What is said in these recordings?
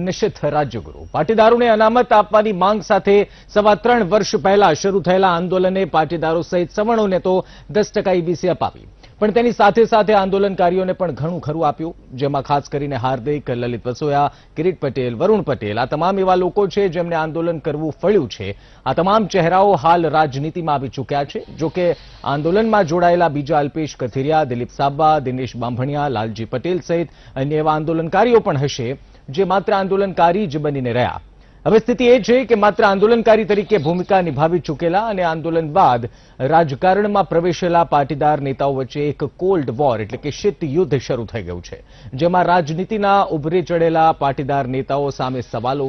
નિશ્ચિત રાજ્યગુરુ પાટીદારોને અનામત આપવાની માંગ સાથે સવા ત્રણ વર્ષ પહેલા શરૂ થયેલા આંદોલને પાટીદારો સહિત સવર્ણોને તો દસ ટકા ઈબીસી અપાવી પણ તેની સાથે સાથે આંદોલનકારીઓને પણ ઘણું ખરું આપ્યું જેમાં ખાસ કરીને હાર્દિક લલિત વસોયા કિરીટ પટેલ વરુણ પટેલ આ તમામ એવા લોકો છે જેમને આંદોલન કરવું ફળ્યું છે આ તમામ ચહેરાઓ હાલ રાજનીતિમાં આવી ચૂક્યા છે જોકે આંદોલનમાં જોડાયેલા બીજા અલ્પેશ કથિરિયા દિલીપ સાબા દિનેશ બાંભણિયા લાલજી પટેલ સહિત અન્ય એવા આંદોલનકારીઓ પણ હશે જે માત્ર આંદોલનકારી જ બનીને રહ્યા હવે સ્થિતિ એ છે કે માત્ર આંદોલનકારી તરીકે ભૂમિકા નિભાવી ચૂકેલા અને આંદોલન બાદ રાજકારણમાં પ્રવેશેલા પાટીદાર નેતાઓ વચ્ચે એક કોલ્ડ વોર એટલે કે શીત યુદ્ધ શરૂ થઈ ગયું છે જેમાં રાજનીતિના ઉભરે ચડેલા પાટીદાર નેતાઓ સામે સવાલો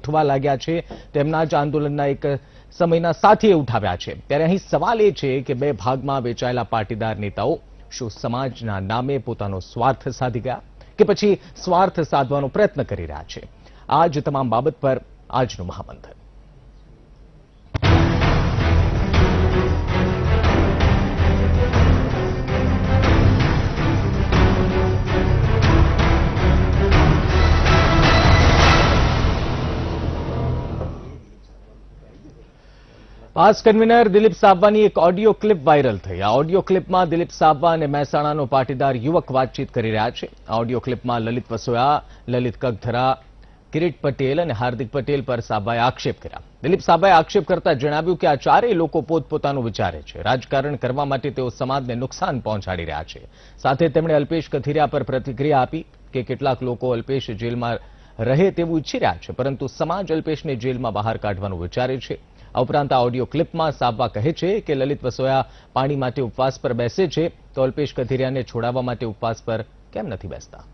ઉઠવા લાગ્યા છે તેમના જ આંદોલનના એક સમયના સાથીએ ઉઠાવ્યા છે ત્યારે અહીં સવાલ એ છે કે બે ભાગમાં વેચાયેલા પાટીદાર નેતાઓ શું સમાજના નામે પોતાનો સ્વાર્થ સાધી ગયા કે પછી સ્વાર્થ સાધવાનો પ્રયત્ન કરી રહ્યા છે આજ તમામ બાબત પર આજનું મહામંથન પાસ કન્વીનર દિલીપ સાબવાની એક ઓડિયો ક્લિપ વાયરલ થઈ આ ઓડિયો ક્લિપમાં દિલીપ સાબવા અને મહેસાણાનો પાટીદાર યુવક વાતચીત કરી રહ્યા છે આ ઓડિયો ક્લિપમાં લલિત વસોયા લલિત કગધરા કિરીટ પટેલ અને હાર્દિક પટેલ પર સાબાએ આક્ષેપ કર્યા દિલીપ સાબાએ આક્ષેપ કરતા જણાવ્યું કે આ ચારેય લોકો પોતપોતાનું વિચારે છે રાજકારણ કરવા માટે તેઓ સમાજને નુકસાન પહોંચાડી રહ્યા છે સાથે તેમણે અલ્પેશ કથિરિયા પર પ્રતિક્રિયા આપી કે કેટલાક લોકો અલ્પેશ જેલમાં રહે તેવું ઈચ્છી રહ્યા છે પરંતુ સમાજ અલ્પેશને જેલમાં બહાર કાઢવાનું વિચારે છે આ ઉપરાંત આ ઓડિયો ક્લિપમાં સાબવા કહે છે કે લલિત વસોયા પાણી માટે ઉપવાસ પર બેસે છે તો અલ્પેશ કથિરિયાને છોડાવવા માટે ઉપવાસ પર કેમ નથી બેસતા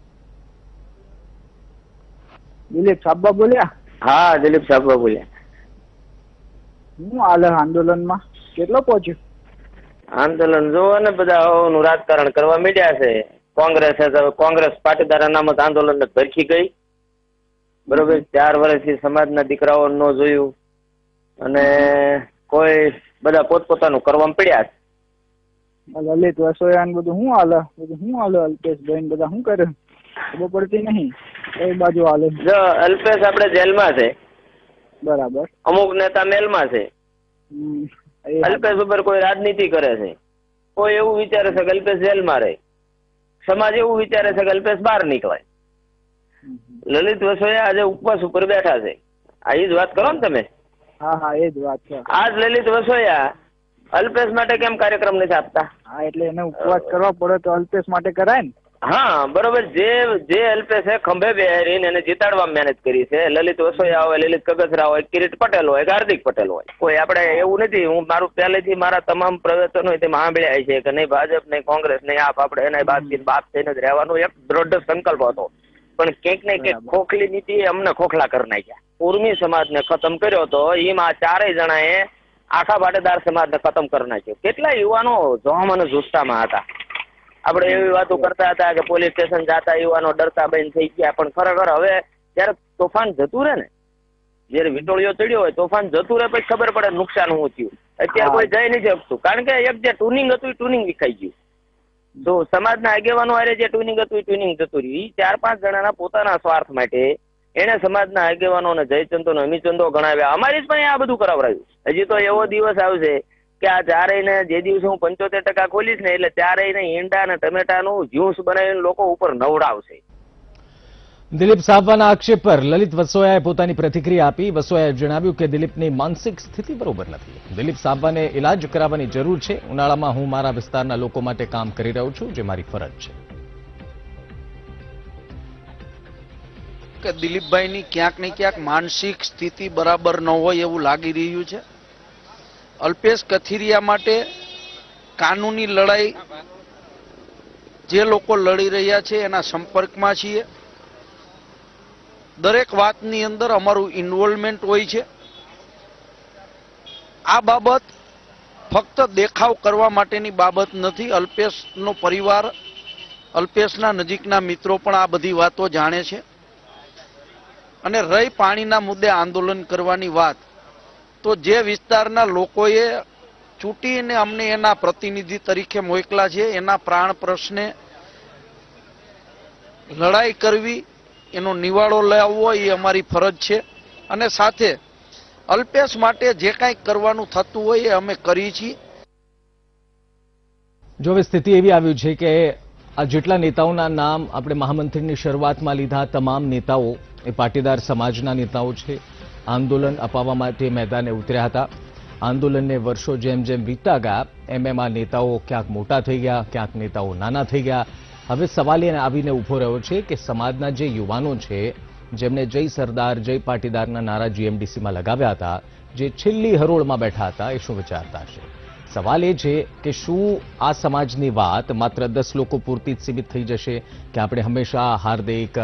દિલીપ સાબવા બોલ્યા હા દિલીપ સાબવા બોલ્યા હું હાલ આંદોલનમાં કેટલો પહોંચ્યો આંદોલન જો ને બધા રાજકારણ કરવા મીડ્યા છે કોંગ્રેસ કોંગ્રેસ પાટીદાર અનામત આંદોલન ભરખી ગઈ બરોબર ચાર વર્ષથી સમાજના દીકરાઓ ન જોયું અને કોઈ બધા પોતપોતાનું કરવામાં પડ્યા છે લલિત ને બધું શું હાલે બધું શું અલ્પેશ અલ્પેશભાઈ બધા શું કરે ખબર પડતી નહીં એ બાજુ હાલે જો અલ્પેશ આપણે જેલમાં છે બરાબર અમુક નેતા મેલમાં છે અલ્પેશ ઉપર કોઈ રાજનીતિ કરે છે કોઈ એવું વિચારે છે કે અલ્પેશ જેલમાં રહે સમાજ એવું વિચારે છે કે અલ્પેશ બહાર નીકળાય લલિત વસોયા આજે ઉપવાસ ઉપર બેઠા છે આ એ જ વાત કરો ને તમે હા હા એ વાત છે આજ લલિત વસોયા અલ્પેશ માટે કેમ કાર્યક્રમ નથી આપતા હા એટલે એને ઉપવાસ કરવા પડે તો અલ્પેશ માટે કરાય ને હા બરોબર જે જે અલ્પેશ અલ્પેશે ખંભે બેહારીને એને જીતાડવા મહેનત કરી છે લલિત વસોયા હોય લલિત કગસરા હોય કિરીટ પટેલ હોય કે હાર્દિક પટેલ હોય કોઈ આપણે એવું નથી હું મારું પહેલેથી મારા તમામ પ્રવચનો તે સાંભળ્યા છે કે નહીં ભાજપ નહીં કોંગ્રેસ નહીં આપ આપણે એના બાદ બાપ થઈને જ રહેવાનું એક દ્રઢ સંકલ્પ હતો પણ ક્યાંક ને ક્યાંક ખોખલી નીતિ અમને ખોખલા કરી નાખ્યા ઉર્મી સમાજને ખતમ કર્યો તો એમાં ચારેય જણાએ આખા ભાડેદાર સમાજને ખતમ કરી નાખ્યો કેટલા યુવાનો જોમ અને જુસ્સામાં હતા આપણે એવી વાતો કરતા હતા કે પોલીસ સ્ટેશન જતા યુવાનો ડરતા બંધ થઈ ગયા પણ ખરેખર હવે જયારે તોફાન જતું રહે ને જયારે વિટોળીઓ ચડ્યો હોય તોફાન જતું રહે પછી ખબર પડે નુકસાન હું થયું અત્યારે કોઈ જઈ નથી શકતું કારણ કે એક જે ટુનિંગ હતું એ ટુનિંગ વિખાઈ ગયું જો સમાજના આગેવાનો આરે જે ટ્યુનિંગ હતું એ ટ્યુનિંગ જતું રહ્યું એ ચાર પાંચ જણાના પોતાના સ્વાર્થ માટે એને સમાજના આગેવાનો આગેવાનોને જયચંદો ને અમિતચંદો ગણાવ્યા અમારી જ પણ આ બધું કરાવરાયું હજી તો એવો દિવસ આવશે કે આ ચારેય ને જે દિવસે હું પંચોતેર ટકા ખોલીશ ને એટલે ચારેય ને ઈંડા ને નું જ્યુસ બનાવીને લોકો ઉપર નવડાવશે દિલીપ સાવવાના આક્ષેપ પર લલિત વસોયાએ પોતાની પ્રતિક્રિયા આપી વસોયાએ જણાવ્યું કે દિલીપની માનસિક સ્થિતિ બરોબર નથી દિલીપ સાવવાને ઇલાજ કરાવવાની જરૂર છે ઉનાળામાં હું મારા વિસ્તારના લોકો માટે કામ કરી રહ્યો છું જે મારી ફરજ છે કે દિલીપભાઈની ક્યાંક ને ક્યાંક માનસિક સ્થિતિ બરાબર ન હોય એવું લાગી રહ્યું છે અલ્પેશ કથિરિયા માટે કાનૂની લડાઈ જે લોકો લડી રહ્યા છે એના સંપર્કમાં છીએ દરેક વાતની અંદર અમારું ઇન્વોલ્વમેન્ટ હોય છે આ બાબત ફક્ત દેખાવ કરવા માટેની બાબત નથી અલ્પેશનો પરિવાર અલ્પેશના નજીકના મિત્રો પણ આ બધી વાતો જાણે છે અને રહી પાણીના મુદ્દે આંદોલન કરવાની વાત તો જે વિસ્તારના લોકોએ ચૂંટીને અમને એના પ્રતિનિધિ તરીકે મોકલા છે એના પ્રાણ પ્રશ્ને લડાઈ કરવી એનો નિવાળો લાવવો એ અમારી ફરજ છે અને સાથે અલ્પેશ માટે જે કાંઈ કરવાનું થતું હોય એ અમે કરીએ છીએ જો હવે સ્થિતિ એવી આવી છે કે આ જેટલા નેતાઓના નામ આપણે મહામંત્રીની શરૂઆતમાં લીધા તમામ નેતાઓ એ પાટીદાર સમાજના નેતાઓ છે આંદોલન અપાવવા માટે મેદાને ઉતર્યા હતા આંદોલનને વર્ષો જેમ જેમ વીતતા ગયા એમ એમ આ નેતાઓ ક્યાંક મોટા થઈ ગયા ક્યાંક નેતાઓ નાના થઈ ગયા હવે સવાલ એને આવીને ઊભો રહ્યો છે કે સમાજના જે યુવાનો છે જેમને જય સરદાર જય પાટીદારના નારા જીએમડીસીમાં લગાવ્યા હતા જે છેલ્લી હરોળમાં બેઠા હતા એ શું વિચારતા હશે સવાલ એ છે કે શું આ સમાજની વાત માત્ર દસ લોકો પૂરતી જ સીમિત થઈ જશે કે આપણે હંમેશા હાર્દિક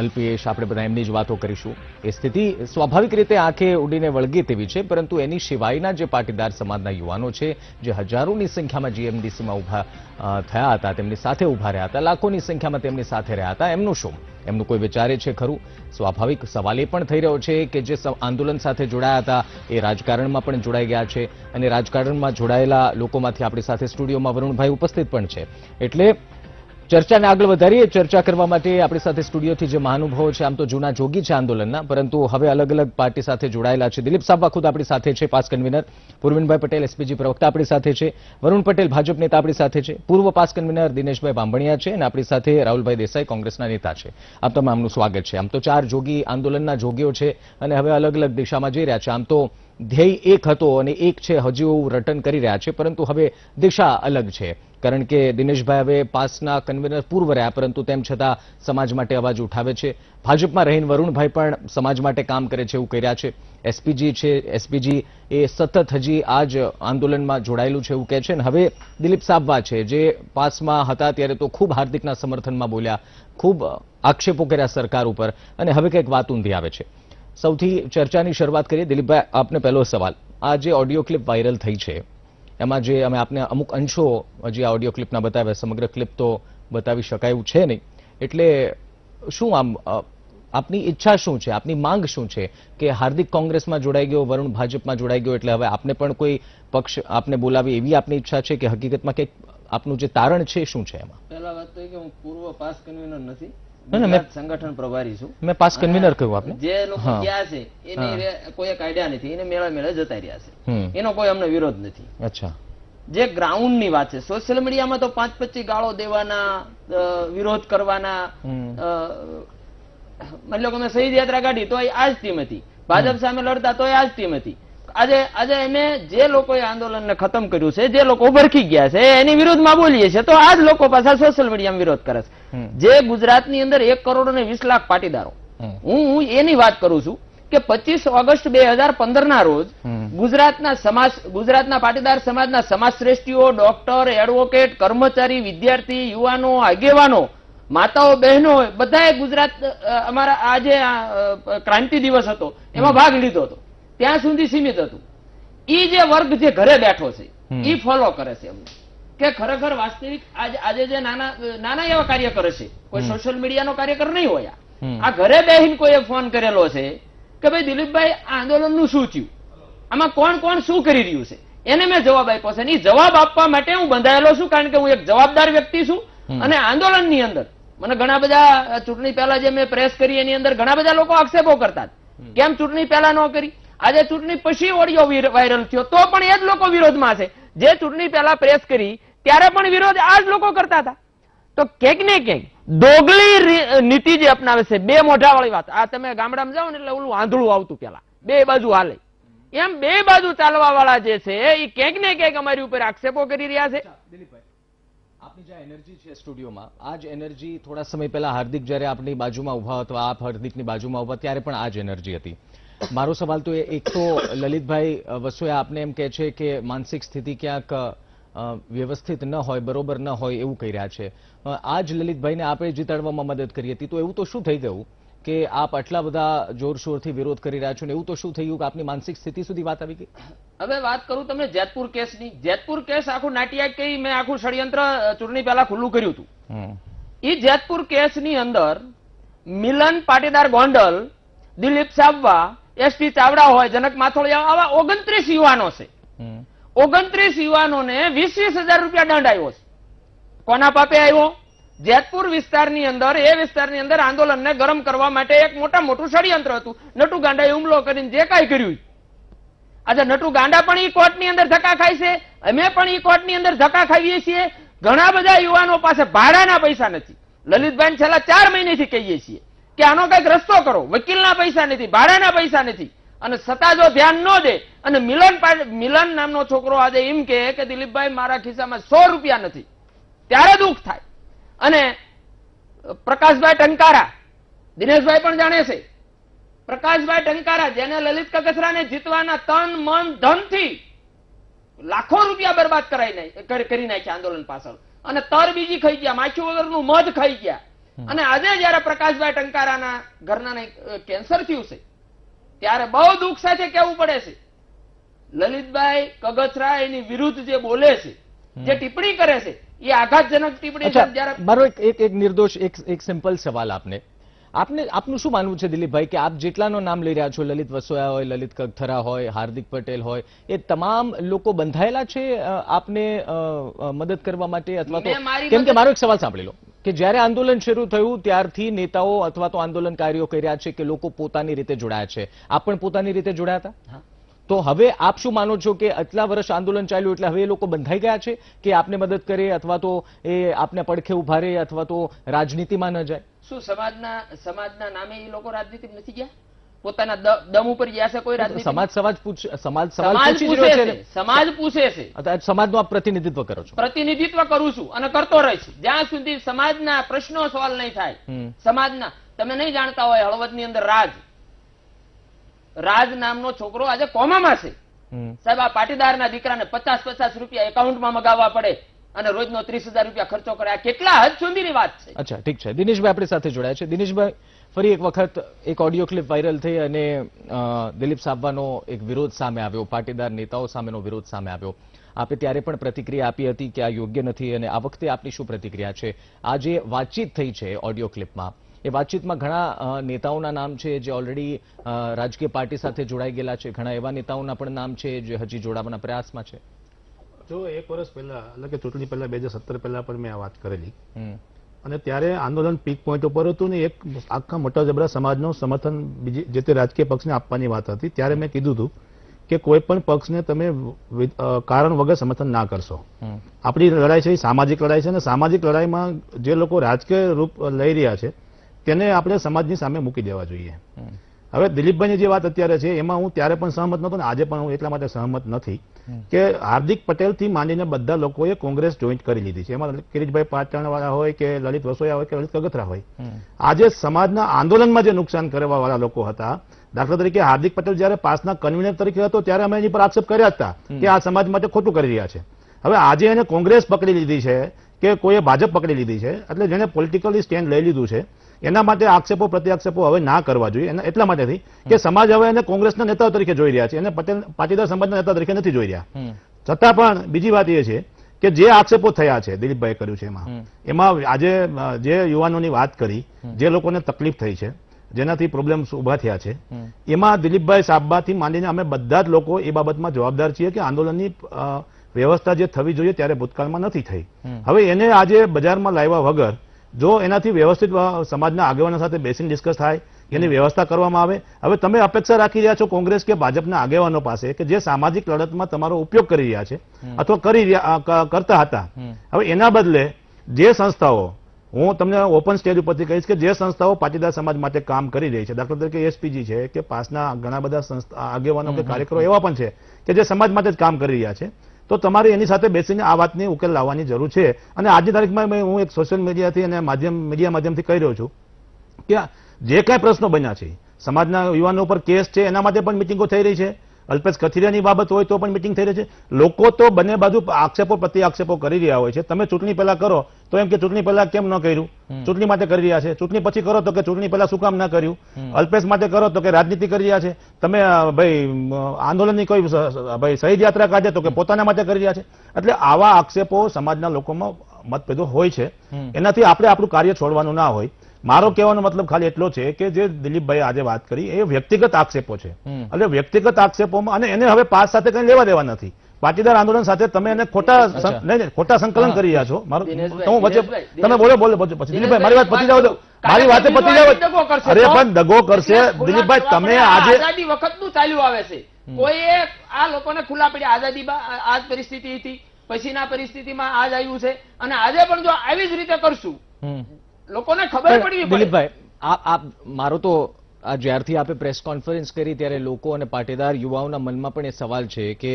અલ્પેશ આપણે બધા એમની જ વાતો કરીશું એ સ્થિતિ સ્વાભાવિક રીતે આંખે ઉડીને વળગે તેવી છે પરંતુ એની સિવાયના જે પાટીદાર સમાજના યુવાનો છે જે હજારોની સંખ્યામાં જીએમડીસીમાં ઊભા થયા હતા તેમની સાથે ઊભા રહ્યા હતા લાખોની સંખ્યામાં તેમની સાથે રહ્યા હતા એમનું શું એમનું કોઈ વિચારે છે ખરું સ્વાભાવિક સવાલ એ પણ થઈ રહ્યો છે કે જે આંદોલન સાથે જોડાયા હતા એ રાજકારણમાં પણ જોડાઈ ગયા છે અને રાજકારણમાં જોડાયેલા લોકોમાંથી આપણી સાથે સ્ટુડિયોમાં વરુણભાઈ ઉપસ્થિત પણ છે એટલે ચર્ચાને આગળ વધારીએ ચર્ચા કરવા માટે આપણી સાથે સ્ટુડિયોથી જે મહાનુભાવો છે આમ તો જૂના જોગી છે આંદોલનના પરંતુ હવે અલગ અલગ પાર્ટી સાથે જોડાયેલા છે દિલીપ સાબા ખુદ આપણી સાથે છે પાસ કન્વીનર પૂર્વિનભાઈ પટેલ એસપીજી પ્રવક્તા આપણી સાથે છે વરુણ પટેલ ભાજપ નેતા આપણી સાથે છે પૂર્વ પાસ કન્વીનર દિનેશભાઈ બાંભણિયા છે અને આપણી સાથે રાહુલભાઈ દેસાઈ કોંગ્રેસના નેતા છે આમ તમામનું સ્વાગત છે આમ તો ચાર જોગી આંદોલનના જોગીઓ છે અને હવે અલગ અલગ દિશામાં જઈ રહ્યા છે આમ તો ધ્યેય એક હતો અને એક છે હજુ રટન કરી રહ્યા છે પરંતુ હવે દિશા અલગ છે કારણ કે દિનેશભાઈ હવે પાસના કન્વીનર પૂર્વ રહ્યા પરંતુ તેમ છતાં સમાજ માટે અવાજ ઉઠાવે છે ભાજપમાં રહીને વરુણભાઈ પણ સમાજ માટે કામ કરે છે એવું કહી રહ્યા છે એસપીજી છે એસપીજી એ સતત હજી આજ આંદોલનમાં જોડાયેલું છે એવું કહે છે અને હવે દિલીપ સાબવા છે જે પાસમાં હતા ત્યારે તો ખૂબ હાર્દિકના સમર્થનમાં બોલ્યા ખૂબ આક્ષેપો કર્યા સરકાર ઉપર અને હવે કંઈક વાત ઊંધી આવે છે સૌથી ચર્ચાની શરૂઆત કરીએ દિલીપભાઈ આપને પહેલો સવાલ આ જે ઓડિયો ક્લિપ વાયરલ થઈ છે એમાં જે અમે આપને અમુક અંશો હજી આ ઓડિયો ક્લિપના બતાવ્યા સમગ્ર ક્લિપ તો બતાવી શકાય એવું છે નહીં એટલે શું આમ આપની ઈચ્છા શું છે આપની માંગ શું છે કે હાર્દિક કોંગ્રેસમાં જોડાઈ ગયો વરુણ ભાજપમાં જોડાઈ ગયો એટલે હવે આપને પણ કોઈ પક્ષ આપને બોલાવી એવી આપની ઈચ્છા છે કે હકીકતમાં કંઈક આપનું જે તારણ છે શું છે એમાં પહેલા વાત તો કે હું પૂર્વ પાસ કન્વીનર નથી સંગઠન પ્રભારી છું મેં પાસ કન્વીનર કહ્યું આપને જે લોકો ગયા છે એને કોઈ કાયદા નથી એને મેળા મેળા જતા રહ્યા છે એનો કોઈ અમને વિરોધ નથી અચ્છા જે ગ્રાઉન્ડ ની વાત છે સોશિયલ મીડિયામાં તો પાંચ પચી ગાળો દેવાના વિરોધ કરવાના મતલબ અમે શહીદ યાત્રા કાઢી તો આજ ટીમ હતી ભાજપ સામે લડતા તો આજ ટીમ હતી આજે આજે અમે જે લોકોએ આંદોલનને ખતમ કર્યું છે જે લોકો ભરખી ગયા છે એની વિરોધમાં બોલીએ છીએ તો આ જ લોકો પાછા સોશિયલ મીડિયામાં વિરોધ કરે છે જે ગુજરાતની અંદર એક કરોડ અને વીસ લાખ પાટીદારો હું એની વાત કરું છું કે પચીસ ઓગસ્ટ બે હજાર પંદર ના રોજ ગુજરાતના સમાજ ગુજરાતના પાટીદાર સમાજના સમાજ શ્રેષ્ઠીઓ ડોક્ટર એડવોકેટ કર્મચારી વિદ્યાર્થી યુવાનો આગેવાનો માતાઓ બહેનો બધાએ ગુજરાત અમારા આ જે ક્રાંતિ દિવસ હતો એમાં ભાગ લીધો હતો ત્યાં સુધી સીમિત હતું ઈ જે વર્ગ જે ઘરે બેઠો છે ઈ ફોલો કરે છે એમને કે ખરેખર વાસ્તવિક આજે જે નાના નાના એવા કાર્ય છે કોઈ સોશિયલ મીડિયાનો કાર્યકર નહીં હોય આ ઘરે બેહીને કોઈએ ફોન કરેલો છે કે ભાઈ દિલીપભાઈ આંદોલનનું શું થયું આમાં કોણ કોણ શું કરી રહ્યું છે એને મેં જવાબ આપ્યો છે એ જવાબ આપવા માટે હું બંધાયેલો છું કારણ કે હું એક જવાબદાર વ્યક્તિ છું અને આંદોલનની અંદર મને ઘણા બધા ચૂંટણી પહેલા જે મેં પ્રેસ કરી એની અંદર ઘણા બધા લોકો આક્ષેપો કરતા કેમ ચૂંટણી પહેલા ન કરી આજે ચૂંટણી પછી ઓડિયો વાયરલ થયો તો પણ એ જ લોકો વિરોધમાં છે જે ચૂંટણી પહેલા પ્રેસ કરી ત્યારે પણ વિરોધ આ જ લોકો કરતા હતા તો ક્યાંક ને ક્યાંક દોગલી નીતિ જે અપનાવે છે બે મોઢાવાળી વાત આ તમે ગામડામાં જાઓ ને એટલે ઓલું આંધળું આવતું પેલા બે બાજુ હાલે એમ બે બાજુ ચાલવા વાળા જે છે એ ક્યાંક ને ક્યાંક અમારી ઉપર આક્ષેપો કરી રહ્યા છે સ્ટુડિયોમાં આ થોડા સમય પહેલા હાર્દિક જયારે આપની બાજુમાં ઉભા હતો આપ હાર્દિકની બાજુમાં ઉભા ત્યારે પણ આ જ એનર્જી હતી મારો સવાલ તો એક તો લલિતભાઈ વસુએ આપને એમ કહે છે કે માનસિક સ્થિતિ ક્યાંક વ્યવસ્થિત ન હોય બરોબર ન હોય એવું કહી રહ્યા છે આ જ લલિતભાઈને આપે જીતાડવામાં મદદ કરી હતી તો એવું તો શું થઈ ગયું કે આપ આટલા બધા જોરશોરથી વિરોધ કરી રહ્યા છો ને એવું તો શું થયું કે આપની માનસિક સ્થિતિ સુધી વાત આવી ગઈ હવે વાત કરું તમે જેતપુર કેસની જેતપુર કેસ આખું નાટ્યા કહી મેં આખું ષડયંત્ર ચૂંટણી પહેલા ખુલ્લું કર્યું હતું એ જેતપુર કેસની અંદર મિલન પાટીદાર ગોંડલ દિલીપ સાબવા એસટી ચાવડા હોય જનક માથોડિયા આવા ઓગણત્રીસ યુવાનો છે ઓગણત્રીસ યુવાનોને વીસ વીસ હજાર રૂપિયા દંડ આવ્યો છે કોના પાપે આવ્યો જેતપુર વિસ્તારની અંદર એ વિસ્તારની અંદર આંદોલનને ગરમ કરવા માટે એક મોટા મોટું ષડયંત્ર હતું નટુ ગાંડાએ હુમલો કરીને જે કાંઈ કર્યું આજે નટુ ગાંડા પણ ઈ કોર્ટની અંદર ધક્કા ખાય છે અમે પણ ઈ કોર્ટની અંદર ધક્કા ખાઈએ છીએ ઘણા બધા યુવાનો પાસે ભાડાના પૈસા નથી લલિતભાઈ છેલ્લા ચાર મહિનેથી કહીએ છીએ કે આનો કઈક રસ્તો કરો વકીલના પૈસા નથી ભાડાના પૈસા નથી અને સત્તા જો ધ્યાન ન દે અને મિલન મિલન નામનો છોકરો આજે એમ કે દિલીપભાઈ મારા ખિસ્સામાં સો રૂપિયા નથી ત્યારે દુઃખ થાય અને પ્રકાશભાઈ ટંકારા દિનેશભાઈ પણ જાણે છે પ્રકાશભાઈ ટંકારા જેને લલિત કગથરાને જીતવાના તન મન ધનથી લાખો રૂપિયા બરબાદ કરાઈ કરી નાખ્યા આંદોલન પાછળ અને તર બીજી ખાઈ ગયા માખી વગરનું મધ ખાઈ ગયા અને આજે જયારે પ્રકાશભાઈ ટંકારાના ઘરના કેન્સર થયું છે ત્યારે બહુ દુઃખ સાથે કેવું પડે છે લલિતભાઈ કગથરા એની વિરુદ્ધ જે બોલે છે જે ટિપ્પણી કરે છે એ આઘાતજનક ટિપ્પણી મારો એક એક નિર્દોષ એક એક સિમ્પલ સવાલ આપને આપને આપનું શું માનવું છે દિલીપભાઈ કે આપ જેટલાનો નામ લઈ રહ્યા છો લલિત વસોયા હોય લલિત કગથરા હોય હાર્દિક પટેલ હોય એ તમામ લોકો બંધાયેલા છે આપને મદદ કરવા માટે અથવા તો કેમ કે મારો એક સવાલ સાંભળી લો કે જ્યારે આંદોલન શરૂ થયું ત્યારથી નેતાઓ અથવા તો આંદોલનકારીઓ કહી છે કે લોકો પોતાની રીતે જોડાયા છે આપ પણ પોતાની રીતે જોડાયા હતા તો હવે આપ શું માનો છો કે આટલા વર્ષ આંદોલન ચાલ્યું એટલે હવે એ લોકો બંધાઈ ગયા છે કે આપને મદદ કરે અથવા તો એ આપને પડખે ઉભા રહે અથવા તો રાજનીતિમાં ન જાય શું સમાજના સમાજના નામે એ લોકો રાજનીતિ નથી ગયા પોતાના દમ ઉપર ગયા છે કોઈ રાજનીતિ સમાજ સમાજ સમાજ સવાલ પૂછી રહ્યો છે સમાજ પૂછે છે સમાજનું આપ પ્રતિનિધિત્વ કરો છો પ્રતિનિધિત્વ કરું છું અને કરતો રહીશ જ્યાં સુધી સમાજના પ્રશ્નો સવાલ નહીં થાય સમાજના તમે નહીં જાણતા હોય હળવદની અંદર રાજ રાજ નામનો છોકરો આજે કોમામાં છે સાહેબ આ પાટીદારના દીકરાને પચાસ પચાસ રૂપિયા એકાઉન્ટમાં મગાવવા પડે અને રોજનો ત્રીસ હજાર રૂપિયા ખર્ચો કરે આ કેટલા હદ સુધીની વાત છે અચ્છા ઠીક છે દિનેશભાઈ આપણી સાથે જોડાયા છે દિનેશભાઈ ફરી એક વખત એક ઓડિયો ક્લિપ વાયરલ થઈ અને દિલીપ સાબવાનો એક વિરોધ સામે આવ્યો પાટીદાર નેતાઓ સામેનો વિરોધ સામે આવ્યો આપે ત્યારે પણ પ્રતિક્રિયા આપી હતી કે આ યોગ્ય નથી અને આ વખતે આપની શું પ્રતિક્રિયા છે આ જે વાતચીત થઈ છે ઓડિયો ક્લિપમાં એ વાતચીતમાં ઘણા નેતાઓના નામ છે જે ઓલરેડી રાજકીય પાર્ટી સાથે જોડાઈ ગયેલા છે ઘણા એવા નેતાઓના પણ નામ છે જે હજી જોડાવાના પ્રયાસમાં છે જો એક વર્ષ પહેલા એટલે કે ચૂંટણી પહેલા બે હજાર સત્તર પહેલા પણ મેં આ વાત કરેલી અને ત્યારે આંદોલન પીક પોઈન્ટ ઉપર હતું ને એક આખા મોટા જબરા સમાજનો સમર્થન જે તે રાજકીય પક્ષને આપવાની વાત હતી ત્યારે મેં કીધું હતું કે કોઈ પણ પક્ષને તમે કારણ વગર સમર્થન ના કરશો આપણી લડાઈ છે એ સામાજિક લડાઈ છે અને સામાજિક લડાઈમાં જે લોકો રાજકીય રૂપ લઈ રહ્યા છે તેને આપણે સમાજની સામે મૂકી દેવા જોઈએ હવે દિલીપભાઈની જે વાત અત્યારે છે એમાં હું ત્યારે પણ સહમત નહોતો ને આજે પણ હું એટલા માટે સહમત નથી કે હાર્દિક પટેલ પટેલથી માંડીને બધા લોકોએ કોંગ્રેસ જોઈન્ટ કરી લીધી છે એમાં કિરીટભાઈ પાટણવાળા હોય કે લલિત વસોયા હોય કે લલિત કગથરા હોય આજે સમાજના આંદોલનમાં જે નુકસાન કરવા વાળા લોકો હતા દાખલા તરીકે હાર્દિક પટેલ જ્યારે પાસના કન્વીનર તરીકે હતો ત્યારે અમે એની પર આક્ષેપ કર્યા હતા કે આ સમાજ માટે ખોટું કરી રહ્યા છે હવે આજે એને કોંગ્રેસ પકડી લીધી છે કે કોઈએ ભાજપ પકડી લીધી છે એટલે જેને પોલિટિકલી સ્ટેન્ડ લઈ લીધું છે એના માટે આક્ષેપો પ્રત્યાક્ષેપો હવે ના કરવા જોઈએ એના એટલા માટે કે સમાજ હવે એને કોંગ્રેસના નેતાઓ તરીકે જોઈ રહ્યા છે એને પટેલ પાટીદાર સમાજના નેતા તરીકે નથી જોઈ રહ્યા છતાં પણ બીજી વાત એ છે કે જે આક્ષેપો થયા છે દિલીપભાઈ કર્યું છે એમાં એમાં આજે જે યુવાનોની વાત કરી જે લોકોને તકલીફ થઈ છે જેનાથી પ્રોબ્લેમ્સ ઉભા થયા છે એમાં દિલીપભાઈ સાબાથી માંડીને અમે બધા જ લોકો એ બાબતમાં જવાબદાર છીએ કે આંદોલનની વ્યવસ્થા જે થવી જોઈએ ત્યારે ભૂતકાળમાં નથી થઈ હવે એને આજે બજારમાં લાવ્યા વગર જો એનાથી વ્યવસ્થિત સમાજના આગેવાનો સાથે બેસીને ડિસ્કસ થાય એની વ્યવસ્થા કરવામાં આવે હવે તમે અપેક્ષા રાખી રહ્યા છો કોંગ્રેસ કે ભાજપના આગેવાનો પાસે કે જે સામાજિક લડતમાં તમારો ઉપયોગ કરી રહ્યા છે અથવા કરી રહ્યા કરતા હતા હવે એના બદલે જે સંસ્થાઓ હું તમને ઓપન સ્ટેજ ઉપરથી કહીશ કે જે સંસ્થાઓ પાટીદાર સમાજ માટે કામ કરી રહી છે દાખલા તરીકે એસપીજી છે કે પાસના ઘણા બધા આગેવાનો કે કાર્યકરો એવા પણ છે કે જે સમાજ માટે જ કામ કરી રહ્યા છે તો તમારે એની સાથે બેસીને આ વાતની ઉકેલ લાવવાની જરૂર છે અને આજની તારીખમાં હું એક સોશિયલ મીડિયાથી અને માધ્યમ મીડિયા માધ્યમથી કહી રહ્યો છું કે જે કાંઈ પ્રશ્નો બન્યા છે સમાજના યુવાનો ઉપર કેસ છે એના માટે પણ મિટિંગો થઈ રહી છે અલ્પેશ કથિરિયાની બાબત હોય તો પણ મિટિંગ થઈ રહી છે લોકો તો બંને બાજુ આક્ષેપો પ્રતિ આક્ષેપો કરી રહ્યા હોય છે તમે ચૂંટણી પહેલા કરો તો એમ કે ચૂંટણી પહેલા કેમ ન કર્યું ચૂંટણી માટે કરી રહ્યા છે ચૂંટણી પછી કરો તો કે ચૂંટણી પહેલા શું કામ ના કર્યું અલ્પેશ માટે કરો તો કે રાજનીતિ કરી રહ્યા છે તમે ભાઈ આંદોલનની કોઈ ભાઈ શહીદ યાત્રા કાઢે તો કે પોતાના માટે કરી રહ્યા છે એટલે આવા આક્ષેપો સમાજના લોકોમાં મતભેદો હોય છે એનાથી આપણે આપણું કાર્ય છોડવાનું ના હોય મારો કહેવાનો મતલબ ખાલી એટલો છે કે જે દિલીપભાઈ આજે વાત કરી એ વ્યક્તિગત આક્ષેપો છે એટલે વ્યક્તિગત આક્ષેપોમાં અને એને હવે પાસ સાથે કંઈ લેવા દેવા નથી પાટીદાર આંદોલન સાથે તમે એને ખોટા ખોટા સંકલન કરી રહ્યા છો મારું વચ્ચે તમે બોલો બોલો પછી દિલીપભાઈ મારી વાત પતી જાવ મારી વાતે પતી જાવ અરે પણ દગો કરશે દિલીપભાઈ તમે આજે વખત નું ચાલ્યું આવે છે કોઈ આ લોકોને ખુલ્લા પડી આઝાદી આ પરિસ્થિતિ હતી પછીના પરિસ્થિતિમાં આજ આવ્યું છે અને આજે પણ જો આવી જ રીતે કરશું લોકોને ખબર પડવી દિલીપભાઈ આપ મારો તો જ્યારથી આપે પ્રેસ કોન્ફરન્સ કરી ત્યારે લોકો અને પાટીદાર યુવાઓના મનમાં પણ એ સવાલ છે કે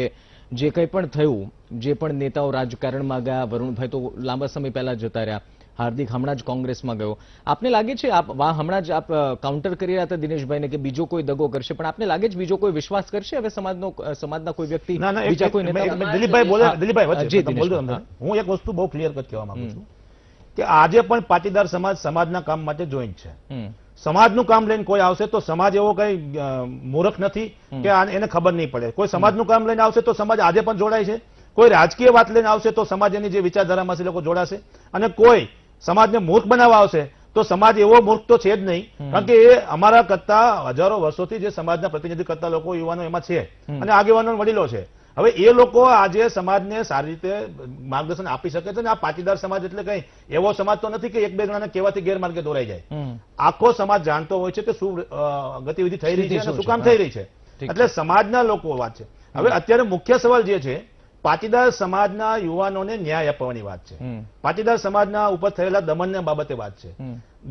જે કંઈ પણ થયું જે પણ નેતાઓ રાજકારણમાં ગયા વરુણભાઈ તો લાંબા સમય પહેલા જતા રહ્યા હાર્દિક હમણાં જ કોંગ્રેસમાં ગયો આપને લાગે છે આપ હમણાં જ આપ કાઉન્ટર કરી રહ્યા હતા દિનેશભાઈને કે બીજો કોઈ દગો કરશે પણ આપને લાગે છે બીજો કોઈ વિશ્વાસ કરશે હવે સમાજનો સમાજના કોઈ વ્યક્તિ બીજા કોઈ દિલીપભાઈ બોલે દિલીપભાઈ હું એક વસ્તુ બહુ ક્લિયર કટ કહેવા માંગુ છું કે આજે પણ પાટીદાર સમાજ સમાજના કામ માટે જોઈન્ટ છે સમાજનું કામ લઈને કોઈ આવશે તો સમાજ એવો કઈ મૂર્ખ નથી કે એને ખબર નહીં પડે કોઈ સમાજનું કામ લઈને આવશે તો સમાજ આજે પણ જોડાય છે કોઈ રાજકીય વાત લઈને આવશે તો સમાજ એની જે વિચારધારામાં લોકો જોડાશે અને કોઈ સમાજને મૂર્ખ બનાવવા આવશે તો સમાજ એવો મૂર્ખ તો છે જ નહીં કારણ કે એ અમારા કરતા હજારો વર્ષોથી જે સમાજના પ્રતિનિધિ કરતા લોકો યુવાનો એમાં છે અને આગેવાનો વડીલો છે હવે એ લોકો આજે સમાજને સારી રીતે માર્ગદર્શન આપી શકે છે ને આ પાટીદાર સમાજ એટલે કઈ એવો સમાજ તો નથી કે એક બે જણાને કેવાથી ગેરમાર્ગે દોરાઈ જાય આખો સમાજ જાણતો હોય છે કે શું ગતિવિધિ થઈ રહી છે શું કામ થઈ રહી છે એટલે સમાજના લોકો વાત છે હવે અત્યારે મુખ્ય સવાલ જે છે પાટીદાર સમાજના યુવાનોને ન્યાય આપવાની વાત છે પાટીદાર સમાજના ઉપર થયેલા દમનને બાબતે વાત છે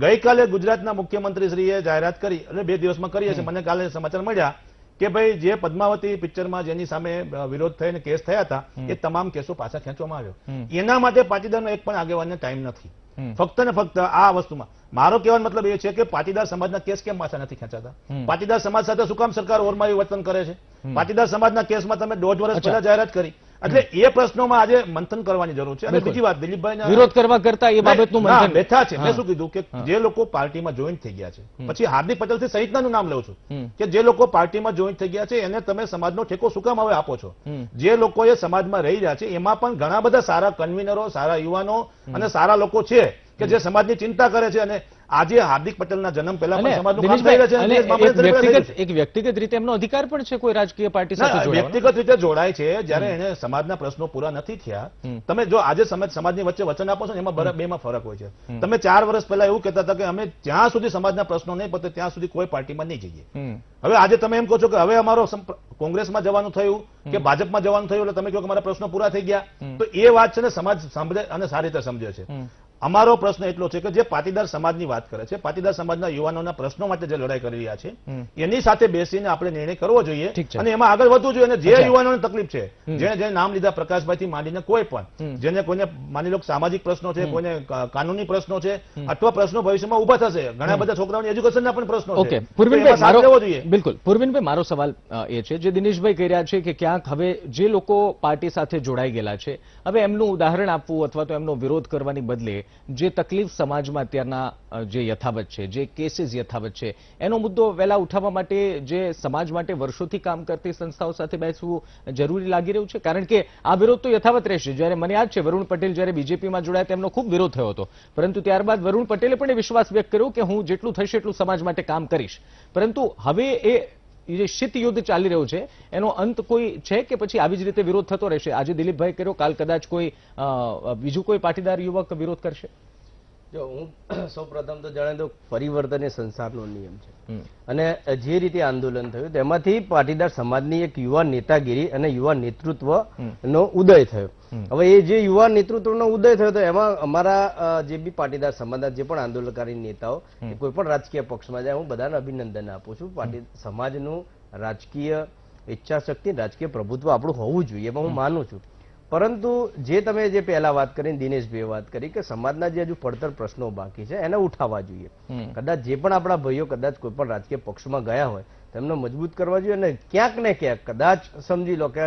ગઈકાલે ગુજરાતના મુખ્યમંત્રીશ્રીએ જાહેરાત કરી અને બે દિવસમાં કરીએ છે મને કાલે સમાચાર મળ્યા કે ભાઈ જે પદ્માવતી પિક્ચરમાં જેની સામે વિરોધ થઈને કેસ થયા હતા એ તમામ કેસો પાછા ખેંચવામાં આવ્યો એના માટે પાટીદારનો એક પણ આગેવાનને ટાઈમ નથી ફક્ત ને ફક્ત આ વસ્તુમાં મારો કહેવાનો મતલબ એ છે કે પાટીદાર સમાજના કેસ કેમ પાછા નથી ખેંચાતા પાટીદાર સમાજ સાથે શું કામ સરકાર ઓરમાયું વર્તન કરે છે પાટીદાર સમાજના કેસમાં તમે દોઢ વર્ષ પહેલા જાહેરાત કરી એટલે એ પ્રશ્નોમાં આજે મંથન કરવાની જરૂર છે અને બીજી વાત દિલીપભાઈ વિરોધ કરવા કરતા એ બાબતનું મંથન બેઠા છે મેં શું કીધું કે જે લોકો પાર્ટીમાં જોઈન થઈ ગયા છે પછી હાર્દિક પટેલ થી સહિતનાનું નામ લઉં છું કે જે લોકો પાર્ટીમાં જોઈન થઈ ગયા છે એને તમે સમાજનો ઠેકો શું કામ હવે આપો છો જે લોકો લોકોએ સમાજમાં રહી રહ્યા છે એમાં પણ ઘણા બધા સારા કન્વીનરો સારા યુવાનો અને સારા લોકો છે કે જે સમાજની ચિંતા કરે છે અને આજે હાર્દિક પટેલના જન્મ પહેલા પણ સમાજનું કામ થઈ રહ્યું છે એક વ્યક્તિગત રીતે એમનો અધિકાર પણ છે કોઈ રાજકીય પાર્ટી સાથે વ્યક્તિગત રીતે જોડાય છે જ્યારે એને સમાજના પ્રશ્નો પૂરા નથી થયા તમે જો આજે સમાજની વચ્ચે વચન આપો છો એમાં બરાબર બેમાં ફરક હોય છે તમે ચાર વર્ષ પહેલા એવું કહેતા હતા કે અમે જ્યાં સુધી સમાજના પ્રશ્નો નહીં પતે ત્યાં સુધી કોઈ પાર્ટીમાં નહીં જઈએ હવે આજે તમે એમ કહો છો કે હવે અમારો કોંગ્રેસમાં જવાનું થયું કે ભાજપમાં જવાનું થયું એટલે તમે કહો કે અમારા પ્રશ્નો પૂરા થઈ ગયા તો એ વાત છે ને સમાજ સમજે અને સારી રીતે સમજે છે અમારો પ્રશ્ન એટલો છે કે જે પાટીદાર સમાજની વાત કરે છે પાટીદાર સમાજના યુવાનોના પ્રશ્નો માટે જે લડાઈ કરી રહ્યા છે એની સાથે બેસીને આપણે નિર્ણય કરવો જોઈએ અને એમાં આગળ વધવું જોઈએ અને જે યુવાનોને તકલીફ છે જેને જેને નામ લીધા પ્રકાશભાઈથી માંડીને કોઈ પણ જેને કોઈને માની લો સામાજિક પ્રશ્નો છે કોઈને કાનૂની પ્રશ્નો છે અથવા પ્રશ્નો ભવિષ્યમાં ઉભા થશે ઘણા બધા છોકરાઓની એજ્યુકેશનના પણ પ્રશ્નો છે જોઈએ બિલકુલ પૂર્વિનભાઈ મારો સવાલ એ છે જે દિનેશભાઈ કહી રહ્યા છે કે ક્યાંક હવે જે લોકો પાર્ટી સાથે જોડાઈ ગયેલા છે હવે એમનું ઉદાહરણ આપવું અથવા તો એમનો વિરોધ કરવાની બદલે જે તકલીફ સમાજમાં અત્યારના જે યથાવત છે જે કેસીસ યથાવત છે એનો મુદ્દો વહેલા ઉઠાવવા માટે જે સમાજ માટે વર્ષોથી કામ કરતી સંસ્થાઓ સાથે બેસવું જરૂરી લાગી રહ્યું છે કારણ કે આ વિરોધ તો યથાવત રહેશે જ્યારે મને યાદ છે વરુણ પટેલ જ્યારે બીજેપીમાં જોડાયા તેમનો ખૂબ વિરોધ થયો હતો પરંતુ ત્યારબાદ વરુણ પટેલે પણ એ વિશ્વાસ વ્યક્ત કર્યો કે હું જેટલું થશે એટલું સમાજ માટે કામ કરીશ પરંતુ હવે એ જે શીત યુદ્ધ ચાલી રહ્યું છે એનો અંત કોઈ છે કે પછી આવી જ રીતે વિરોધ થતો રહેશે આજે દિલીપભાઈ કર્યો કાલ કદાચ કોઈ બીજું કોઈ પાટીદાર યુવક વિરોધ કરશે જો હું સૌપ્રથમ તો જણાવી દઉં પરિવર્તન એ સંસારનો નિયમ છે અને જે રીતે આંદોલન થયું તેમાંથી પાટીદાર સમાજની એક યુવા નેતાગીરી અને યુવા નેતૃત્વ નો ઉદય થયો હવે એ જે યુવા નેતૃત્વનો ઉદય થયો તો એમાં અમારા જે બી પાટીદાર સમાજના જે પણ આંદોલનકારી નેતાઓ કોઈ પણ રાજકીય પક્ષમાં જાય હું બધાને અભિનંદન આપું છું પાટી સમાજનું રાજકીય ઈચ્છાશક્તિ રાજકીય પ્રભુત્વ આપણું હોવું જોઈએ એમાં હું માનું છું પરંતુ જે તમે જે પહેલા વાત કરી દિનેશભાઈએ વાત કરી કે સમાજના જે હજુ પડતર પ્રશ્નો બાકી છે એને ઉઠાવવા જોઈએ કદાચ જે પણ આપણા ભાઈઓ કદાચ કોઈ પણ રાજકીય પક્ષમાં ગયા હોય તેમને મજબૂત કરવા જોઈએ અને ક્યાંક ને ક્યાંક કદાચ સમજી લો કે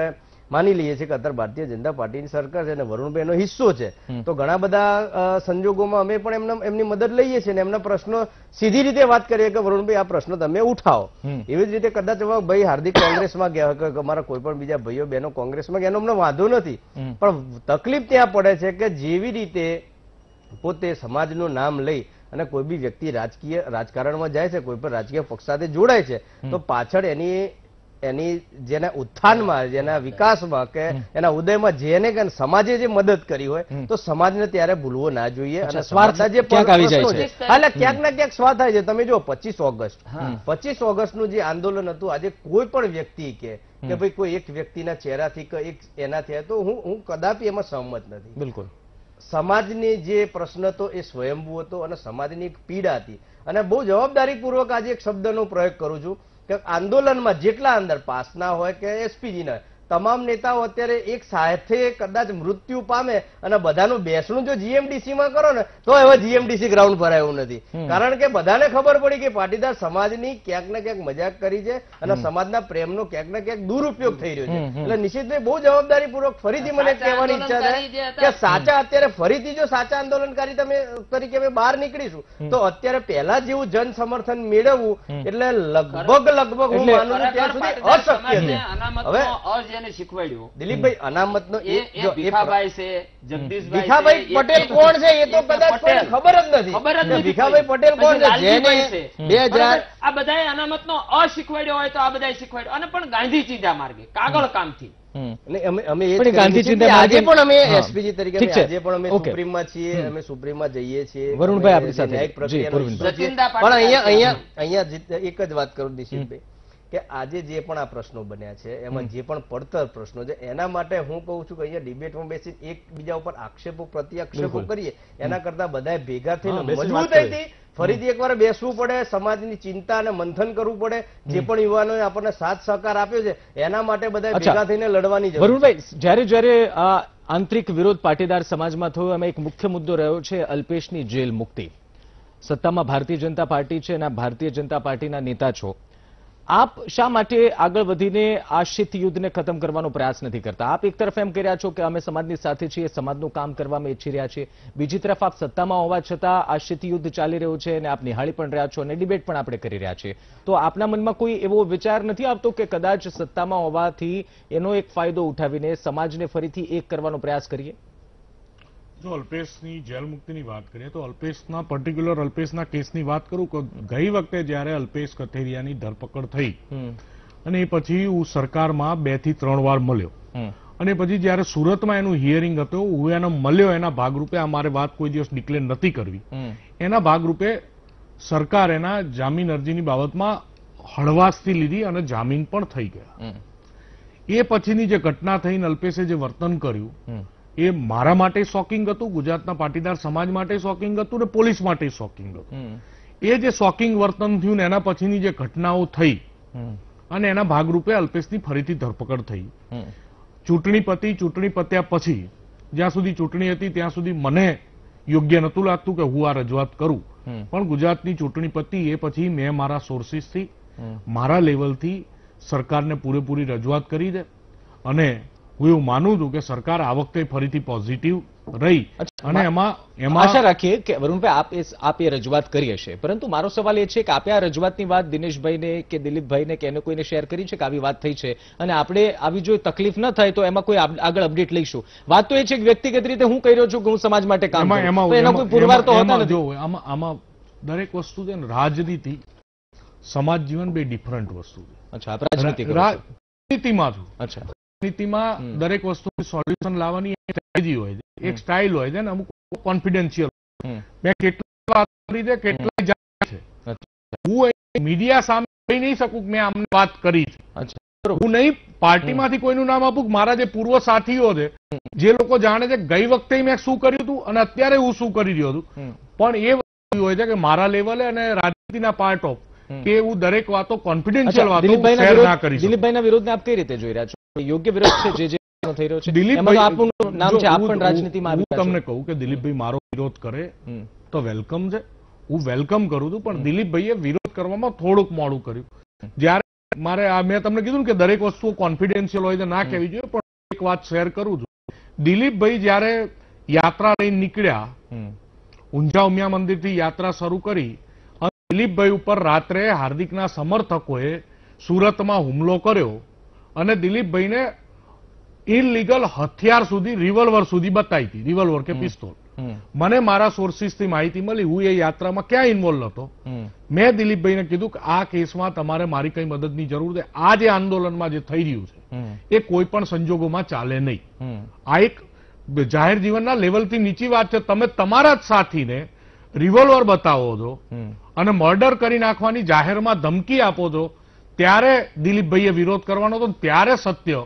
માની લઈએ છીએ કે અત્યારે ભારતીય જનતા પાર્ટીની સરકાર છે અને વરુણભાઈ હિસ્સો છે તો ઘણા બધા સંજોગોમાં અમે પણ એમના એમની મદદ લઈએ છીએ અને એમના પ્રશ્નો સીધી રીતે વાત કરીએ કે વરુણભાઈ આ પ્રશ્ન તમે ઉઠાવો એવી જ રીતે કદાચ ભાઈ હાર્દિક કોંગ્રેસમાં ગયા હોય કે અમારા કોઈ પણ બીજા ભાઈઓ બહેનો કોંગ્રેસમાં ગયા એનો વાંધો નથી પણ તકલીફ ત્યાં પડે છે કે જેવી રીતે પોતે સમાજનું નામ લઈ અને કોઈ બી વ્યક્તિ રાજકીય રાજકારણમાં જાય છે કોઈ પણ રાજકીય પક્ષ સાથે જોડાય છે તો પાછળ એની એની જેના ઉત્થાનમાં જેના વિકાસમાં કે એના ઉદયમાં જેને કે સમાજે જે મદદ કરી હોય તો સમાજને ત્યારે ભૂલવો ના જોઈએ અને સ્વાર્થ જે એટલે ક્યાંક ના ક્યાંક સ્વાર્થ થાય છે તમે જો પચીસ ઓગસ્ટ પચીસ ઓગસ્ટનું જે આંદોલન હતું આજે કોઈ પણ વ્યક્તિ કે કે ભાઈ કોઈ એક વ્યક્તિના ચહેરાથી કે એક એનાથી તો હું હું કદાપી એમાં સહમત નથી બિલકુલ સમાજની જે પ્રશ્ન હતો એ સ્વયંભૂ હતો અને સમાજની એક પીડા હતી અને બહુ જવાબદારી પૂર્વક આજે એક શબ્દનો પ્રયોગ કરું છું કે આંદોલનમાં જેટલા અંદર પાસના હોય કે એસપીજીના તમામ નેતાઓ અત્યારે એક સાથે કદાચ મૃત્યુ પામે અને બધાનું બેસણું જો જીએમડીસીમાં કરો ને તો હવે જીએમડીસી ગ્રાઉન્ડ પર આવ્યું નથી કારણ કે બધાને ખબર પડી કે પાટીદાર સમાજની ક્યાંક ને ક્યાંક મજાક કરી છે અને સમાજના પ્રેમનો ક્યાંક ને ક્યાંક દુરુપયોગ થઈ રહ્યો છે એટલે નિશ્ચિતભાઈ બહુ જવાબદારીપૂર્વક ફરીથી મને કહેવાની ઈચ્છા થાય કે સાચા અત્યારે ફરીથી જો સાચા આંદોલનકારી તમે તરીકે અમે બહાર નીકળીશું તો અત્યારે પહેલા જેવું જન સમર્થન મેળવવું એટલે લગભગ લગભગ હું માનું ત્યાં સુધી અશક્ય છે હવે જેને શીખવાડ્યું દિલીપભાઈ અનામત નો ભીખાભાઈ છે જગદીશભાઈ ભીખાભાઈ પટેલ કોણ છે એ તો કદાચ ખબર જ નથી ખબર જ નથી ભીખાભાઈ પટેલ કોણ છે જેને બે હજાર આ બધા અનામત નો અશીખવાડ્યો હોય તો આ બધા શીખવાડ્યો અને પણ ગાંધી ચિંતા માર્ગે કાગળ કામથી એક જ વાત કરું દિશીભાઈ કે આજે જે પણ આ પ્રશ્નો બન્યા છે એમાં જે પણ પડતર પ્રશ્નો છે એના માટે હું કહું છું કે અહીંયા ડિબેટમાં બેસી એકબીજા ઉપર આક્ષેપો પ્રત્યાક્ષેપો કરીએ એના કરતા બધા ભેગા થઈને મજબૂતાઈથી ફરીથી એકવાર બેસવું પડે સમાજની ચિંતા અને મંથન કરવું પડે જે પણ યુવાનોએ આપણને સાથ સહકાર આપ્યો છે એના માટે બધા ભેગા થઈને લડવાની જરૂર વરુણભાઈ જ્યારે જ્યારે આંતરિક વિરોધ પાટીદાર સમાજમાં થયો એમાં એક મુખ્ય મુદ્દો રહ્યો છે અલ્પેશની જેલ મુક્તિ સત્તામાં ભારતીય જનતા પાર્ટી છે અને ભારતીય જનતા પાર્ટીના નેતા છો આપ શા માટે આગળ વધીને આ શીત યુદ્ધને ખતમ કરવાનો પ્રયાસ નથી કરતા આપ એક તરફ એમ કહી રહ્યા છો કે અમે સમાજની સાથે છીએ સમાજનું કામ કરવામાં અમે ઈચ્છી રહ્યા છીએ બીજી તરફ આપ સત્તામાં હોવા છતાં આ શીત યુદ્ધ ચાલી રહ્યું છે અને આપ નિહાળી પણ રહ્યા છો અને ડિબેટ પણ આપણે કરી રહ્યા છીએ તો આપના મનમાં કોઈ એવો વિચાર નથી આવતો કે કદાચ સત્તામાં હોવાથી એનો એક ફાયદો ઉઠાવીને સમાજને ફરીથી એક કરવાનો પ્રયાસ કરીએ જો અલ્પેશની જેલ મુક્તિની વાત કરીએ તો અલ્પેશના પર્ટિક્યુલર અલ્પેશના કેસની વાત કરું કે ગઈ વખતે જ્યારે અલ્પેશ કથેરિયાની ધરપકડ થઈ અને એ પછી હું સરકારમાં બે થી ત્રણ વાર મળ્યો અને પછી જ્યારે સુરતમાં એનું હિયરિંગ હતું હું એને મળ્યો એના ભાગરૂપે આ મારે વાત કોઈ દિવસ ડિક્લેર નથી કરવી એના ભાગરૂપે સરકાર એના જામીન અરજીની બાબતમાં હળવાશથી લીધી અને જામીન પણ થઈ ગયા એ પછીની જે ઘટના થઈને અલ્પેશે જે વર્તન કર્યું એ મારા માટે શોકિંગ હતું ગુજરાતના પાટીદાર સમાજ માટે શોકિંગ હતું ને પોલીસ માટે શોકિંગ હતું એ જે શોકિંગ વર્તન થયું એના પછીની જે ઘટનાઓ થઈ અને એના ભાગરૂપે અલ્પેશની ફરીથી ધરપકડ થઈ ચૂંટણી પતી ચૂંટણી પત્યા પછી જ્યાં સુધી ચૂંટણી હતી ત્યાં સુધી મને યોગ્ય નહોતું લાગતું કે હું આ રજૂઆત કરું પણ ગુજરાતની ચૂંટણી પતી એ પછી મેં મારા સોર્સિસથી મારા લેવલથી સરકારને પૂરેપૂરી રજૂઆત કરી દે અને હું એવું માનું છું કે સરકાર આ વખતે ફરીથી પોઝિટિવ રહી અને એમાં એમાં આશા રાખીએ કે વરુણભાઈ આપ એ રજૂઆત કરી હશે પરંતુ મારો સવાલ એ છે કે આપે આ રજૂઆતની વાત દિનેશભાઈને કે દિલીપભાઈને કે એને કોઈને શેર કરી છે કે આવી વાત થઈ છે અને આપણે આવી જો તકલીફ ન થાય તો એમાં કોઈ આગળ અપડેટ લઈશું વાત તો એ છે કે વ્યક્તિગત રીતે હું કહી રહ્યો છું કે હું સમાજ માટે કામ કરું એનો કોઈ પુરવાર તો હોતા નથી આમાં આમાં દરેક વસ્તુ છે ને રાજનીતિ સમાજ જીવન બે ડિફરન્ટ વસ્તુ છે અચ્છા રાજનીતિમાં છું અચ્છા નીતિમાં દરેક વસ્તુ સોલ્યુશન લાવવાની સ્ટ્રેટેજી હોય છે એક સ્ટાઇલ હોય છે ને અમુક કોન્ફિડન્શિયલ મેં કેટલી વાત કરી છે કેટલી જાણ છે હું મીડિયા સામે કહી નહીં શકું કે મેં આમને વાત કરી છે હું નહીં પાર્ટીમાંથી કોઈનું નામ આપું મારા જે પૂર્વ સાથીઓ છે જે લોકો જાણે છે ગઈ વખતે મેં શું કર્યું હતું અને અત્યારે હું શું કરી રહ્યો છું પણ એ વસ્તુ હોય છે કે મારા લેવલે અને રાજનીતિના પાર્ટ ઓફ કે હું દરેક વાતો કોન્ફિડન્શિયલ વાતો શેર ના કરી વિરોધ વિરોધને આપ કઈ રીતે જોઈ રહ્યા છો યોગ્ય વિરોધ છે જે જે થઈ રહ્યો છે દિલીપભાઈ આપનું નામ છે આપ પણ રાજનીતિમાં આવી તમને કહું કે દિલીપભાઈ મારો વિરોધ કરે તો વેલકમ છે હું વેલકમ કરું છું પણ દિલીપભાઈએ વિરોધ કરવામાં થોડુંક મોડું કર્યું જ્યારે મારે મેં તમને કીધું કે દરેક વસ્તુ કોન્ફિડેન્શિયલ હોય ના કહેવી જોઈએ પણ એક વાત શેર કરું છું દિલીપભાઈ જયારે યાત્રા લઈને નીકળ્યા ઊંઝા ઉમિયા મંદિરથી યાત્રા શરૂ કરી અને દિલીપભાઈ ઉપર રાત્રે હાર્દિકના સમર્થકોએ સુરતમાં હુમલો કર્યો અને દિલીપભાઈને ઇલીગલ હથિયાર સુધી રિવોલ્વર સુધી બતાવી હતી રિવોલ્વર કે પિસ્તોલ મને મારા સોર્સિસથી માહિતી મળી હું એ યાત્રામાં ક્યાં ઇન્વોલ્વ હતો મેં દિલીપભાઈને કીધું કે આ કેસમાં તમારે મારી કઈ મદદની જરૂર છે આ જે આંદોલનમાં જે થઈ રહ્યું છે એ કોઈ પણ સંજોગોમાં ચાલે નહીં આ એક જાહેર જીવનના લેવલથી નીચી વાત છે તમે તમારા જ સાથીને રિવોલ્વર બતાવો છો અને મર્ડર કરી નાખવાની જાહેરમાં ધમકી આપો છો ત્યારે દિલીપભાઈએ વિરોધ કરવાનો હતો ત્યારે સત્ય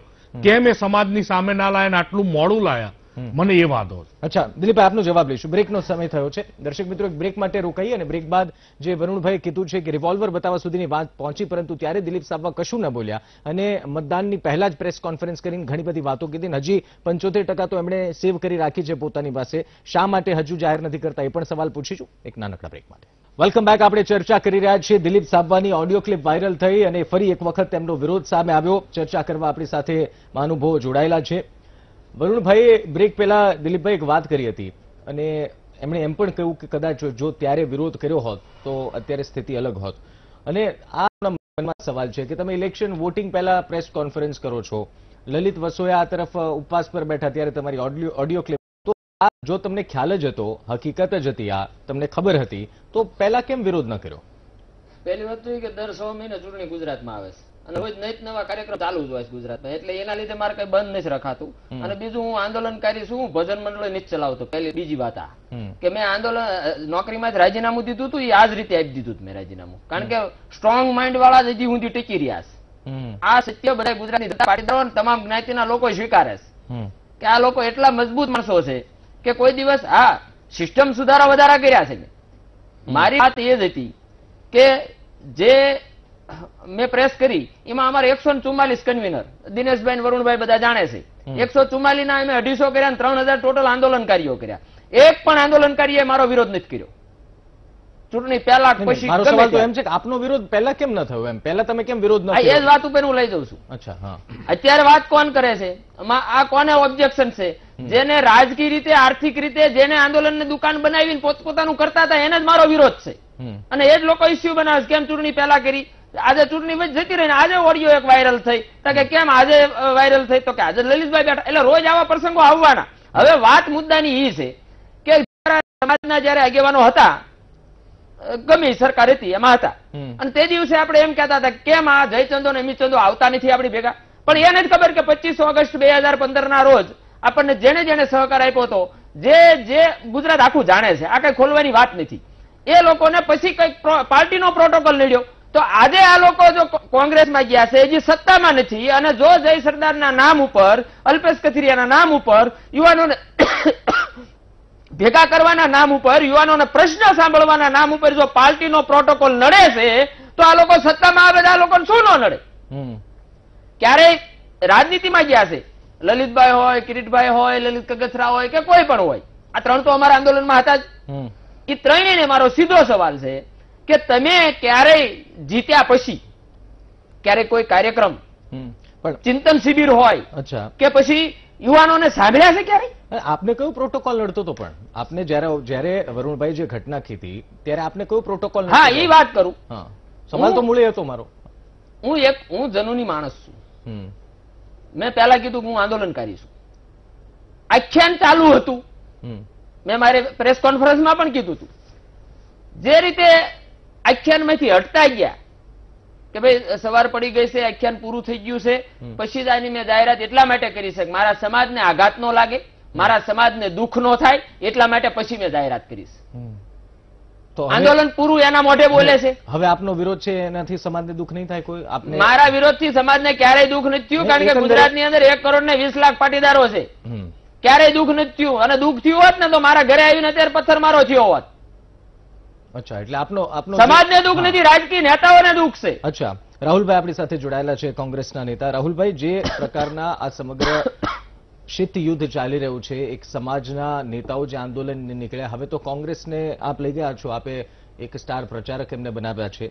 કેમ એ સમાજની સામે ના લાયા આટલું મોડું લાયા મને એ વાંધો અચ્છા દિલીપ આપનો જવાબ લઈશું બ્રેકનો સમય થયો છે દર્શક મિત્રો એક બ્રેક માટે રોકાઈ અને બ્રેક બાદ જે વરુણભાઈ કીધું છે કે રિવોલ્વર બતાવવા સુધીની વાત પહોંચી પરંતુ ત્યારે દિલીપ સાબવા કશું ન બોલ્યા અને મતદાનની પહેલા જ પ્રેસ કોન્ફરન્સ કરીને ઘણી બધી વાતો કીધી હજી પંચોતેર ટકા તો એમણે સેવ કરી રાખી છે પોતાની પાસે શા માટે હજુ જાહેર નથી કરતા એ પણ સવાલ પૂછીશું એક નાનકડા બ્રેક માટે વેલકમ બેક આપણે ચર્ચા કરી રહ્યા છીએ દિલીપ સાબવાની ઓડિયો ક્લિપ વાયરલ થઈ અને ફરી એક વખત તેમનો વિરોધ સામે આવ્યો ચર્ચા કરવા આપણી સાથે મહાનુભાવો જોડાયેલા છે વરુણભાઈ બ્રેક પહેલા દિલીપભાઈ એક વાત કરી હતી અને એમણે એમ પણ કહ્યું કે કદાચ જો ત્યારે વિરોધ કર્યો હોત તો અત્યારે સ્થિતિ અલગ હોત અને આ મનમાં સવાલ છે કે તમે ઇલેક્શન વોટિંગ પહેલા પ્રેસ કોન્ફરન્સ કરો છો લલિત વસોયા આ તરફ ઉપવાસ પર બેઠા ત્યારે તમારી ઓડિયો ક્લિપ આ જો તમને ખ્યાલ જ હતો હકીકત જ હતી આ તમને ખબર હતી તો પહેલા કેમ વિરોધ ન કર્યો પહેલી વાત તો કે દર સો મહિને ચૂંટણી ગુજરાતમાં આવે છે અને રોજ નઈ નવા કાર્યક્રમ ચાલુ જ હોય છે ગુજરાતમાં એટલે એના લીધે મારે કઈ બંધ નથી રખાતું અને બીજું હું આંદોલનકારી છું ભજન મંડળ નથી ચલાવતો પહેલી બીજી વાત આ કે મેં આંદોલન નોકરીમાં જ રાજીનામું દીધું હતું એ આ જ રીતે આપી દીધું મેં રાજીનામું કારણ કે સ્ટ્રોંગ માઇન્ડ વાળા જ હજી ઊંધી ટીકી રહ્યા છે આ સત્ય બધા ગુજરાતની પાટીદારો તમામ જ્ઞાતિના લોકો સ્વીકારે છે કે આ લોકો એટલા મજબૂત માણસો છે કે કોઈ દિવસ હા સિસ્ટમ સુધારા વધારા કર્યા છે મારી વાત એ જ હતી કે જે મેં પ્રેસ કરી એમાં અમારે એકસો ચુમ્માલીસ કન્વીનર દિનેશભાઈ વરુણભાઈ બધા જાણે છે એકસો ચુમ્માલીસ ના અમે અઢીસો કર્યા ત્રણ હજાર ટોટલ આંદોલનકારીઓ કર્યા એક પણ આંદોલનકારીએ મારો વિરોધ નથી કર્યો ચૂંટણી પહેલા પછી એમ છે કે આપનો વિરોધ પહેલા કેમ ન થયો એમ પહેલા તમે કેમ વિરોધ એ જ વાત ઉપર હું લઈ જઉં છું અચ્છા અત્યારે વાત કોણ કરે છે આ કોને ઓબ્જેક્શન છે જેને રાજકીય રીતે આર્થિક રીતે જેને આંદોલનને દુકાન બનાવીને પોતપોતાનું કરતા હતા એને જ મારો વિરોધ છે અને એ જ લોકો ઇસ્યુ બનાવે કેમ ચૂંટણી પહેલા કરી આજે ચૂંટણી જતી રહીને આજે ઓડિયો એક વાયરલ થઈ કે કેમ આજે વાયરલ થઈ તો કે આજે લલિતભાઈ બેઠા એટલે રોજ આવા પ્રસંગો આવવાના હવે વાત મુદ્દાની એ છે કે સમાજના જયારે આગેવાનો હતા ગમી સરકાર હતી એમાં હતા અને તે દિવસે આપણે એમ કહેતા હતા કેમ આ જયચંદો ને ચંદો આવતા નથી આપણી ભેગા પણ એને જ ખબર કે પચીસ ઓગસ્ટ બે પંદર ના રોજ આપણને જેને જેને સહકાર આપ્યો હતો જે જે ગુજરાત આખું જાણે છે આ કઈ ખોલવાની વાત નથી એ લોકોને પછી કઈક પાર્ટીનો પ્રોટોકોલ નીડ્યો તો આજે આ લોકો જો કોંગ્રેસમાં ગયા છે હજી સત્તામાં નથી અને જો જય સરદારના નામ ઉપર અલ્પેશ કથિરિયાના નામ ઉપર યુવાનોને ભેગા કરવાના નામ ઉપર યુવાનોને પ્રશ્ન સાંભળવાના નામ ઉપર જો પાર્ટીનો પ્રોટોકોલ નડે છે તો આ લોકો સત્તામાં આવે આ લોકોને શું ન નડે ક્યારેય રાજનીતિમાં ગયા છે લલિતભાઈ હોય કિરીટભાઈ હોય લલિત કગથરા હોય કે કોઈ પણ હોય આ ત્રણ તો અમારા આંદોલનમાં હતા જ એ ત્રણેયને મારો સીધો સવાલ છે કે તમે ક્યારેય જીત્યા પછી ક્યારે કોઈ કાર્યક્રમ ચિંતન શિબિર હોય કે પછી યુવાનોને સાંભળ્યા છે ક્યારેય આપને કયો પ્રોટોકોલ લડતો હતો પણ આપને જયારે જયારે વરુણભાઈ જે ઘટના કીધી ત્યારે આપને કયો પ્રોટોકોલ હા એ વાત કરું સવાલ તો મૂળે હતો મારો હું એક હું જનુની માણસ છું મેં પહેલા કીધું હું આંદોલન કરીશું આખ્યાન ચાલુ હતું મેં મારે પ્રેસ કોન્ફરન્સમાં પણ કીધું હતું જે રીતે આખ્યાનમાંથી હટતા ગયા કે ભાઈ સવાર પડી ગઈ છે આખ્યાન પૂરું થઈ ગયું છે પછી જ આની મેં જાહેરાત એટલા માટે કરી છે મારા સમાજને આઘાત નો લાગે મારા સમાજને દુઃખ નો થાય એટલા માટે પછી મેં જાહેરાત કરીશ આંદોલન પૂરું એના મોઢે બોલે છે હવે આપનો વિરોધ છે એનાથી સમાજને દુઃખ નહીં થાય કોઈ આપને મારા વિરોધથી સમાજને ક્યારેય દુઃખ નથી થયું કારણ કે ગુજરાતની અંદર એક કરોડ ને વીસ લાખ પાટીદારો છે ક્યારેય દુઃખ નથી થયું અને દુઃખ થયું હોત ને તો મારા ઘરે આવીને અત્યારે પથ્થર મારો થયો હોત અચ્છા એટલે આપનો આપનો સમાજને દુઃખ નથી રાજકીય નેતાઓને દુઃખ છે અચ્છા રાહુલભાઈ આપણી સાથે જોડાયેલા છે કોંગ્રેસના નેતા રાહુલભાઈ જે પ્રકારના આ સમગ્ર શીત યુદ્ધ ચાલી રહ્યું છે એક સમાજના નેતાઓ જે આંદોલન નીકળ્યા હવે તો કોંગ્રેસને આપ લઈ ગયા છો આપે એક સ્ટાર પ્રચારક એમને બનાવ્યા છે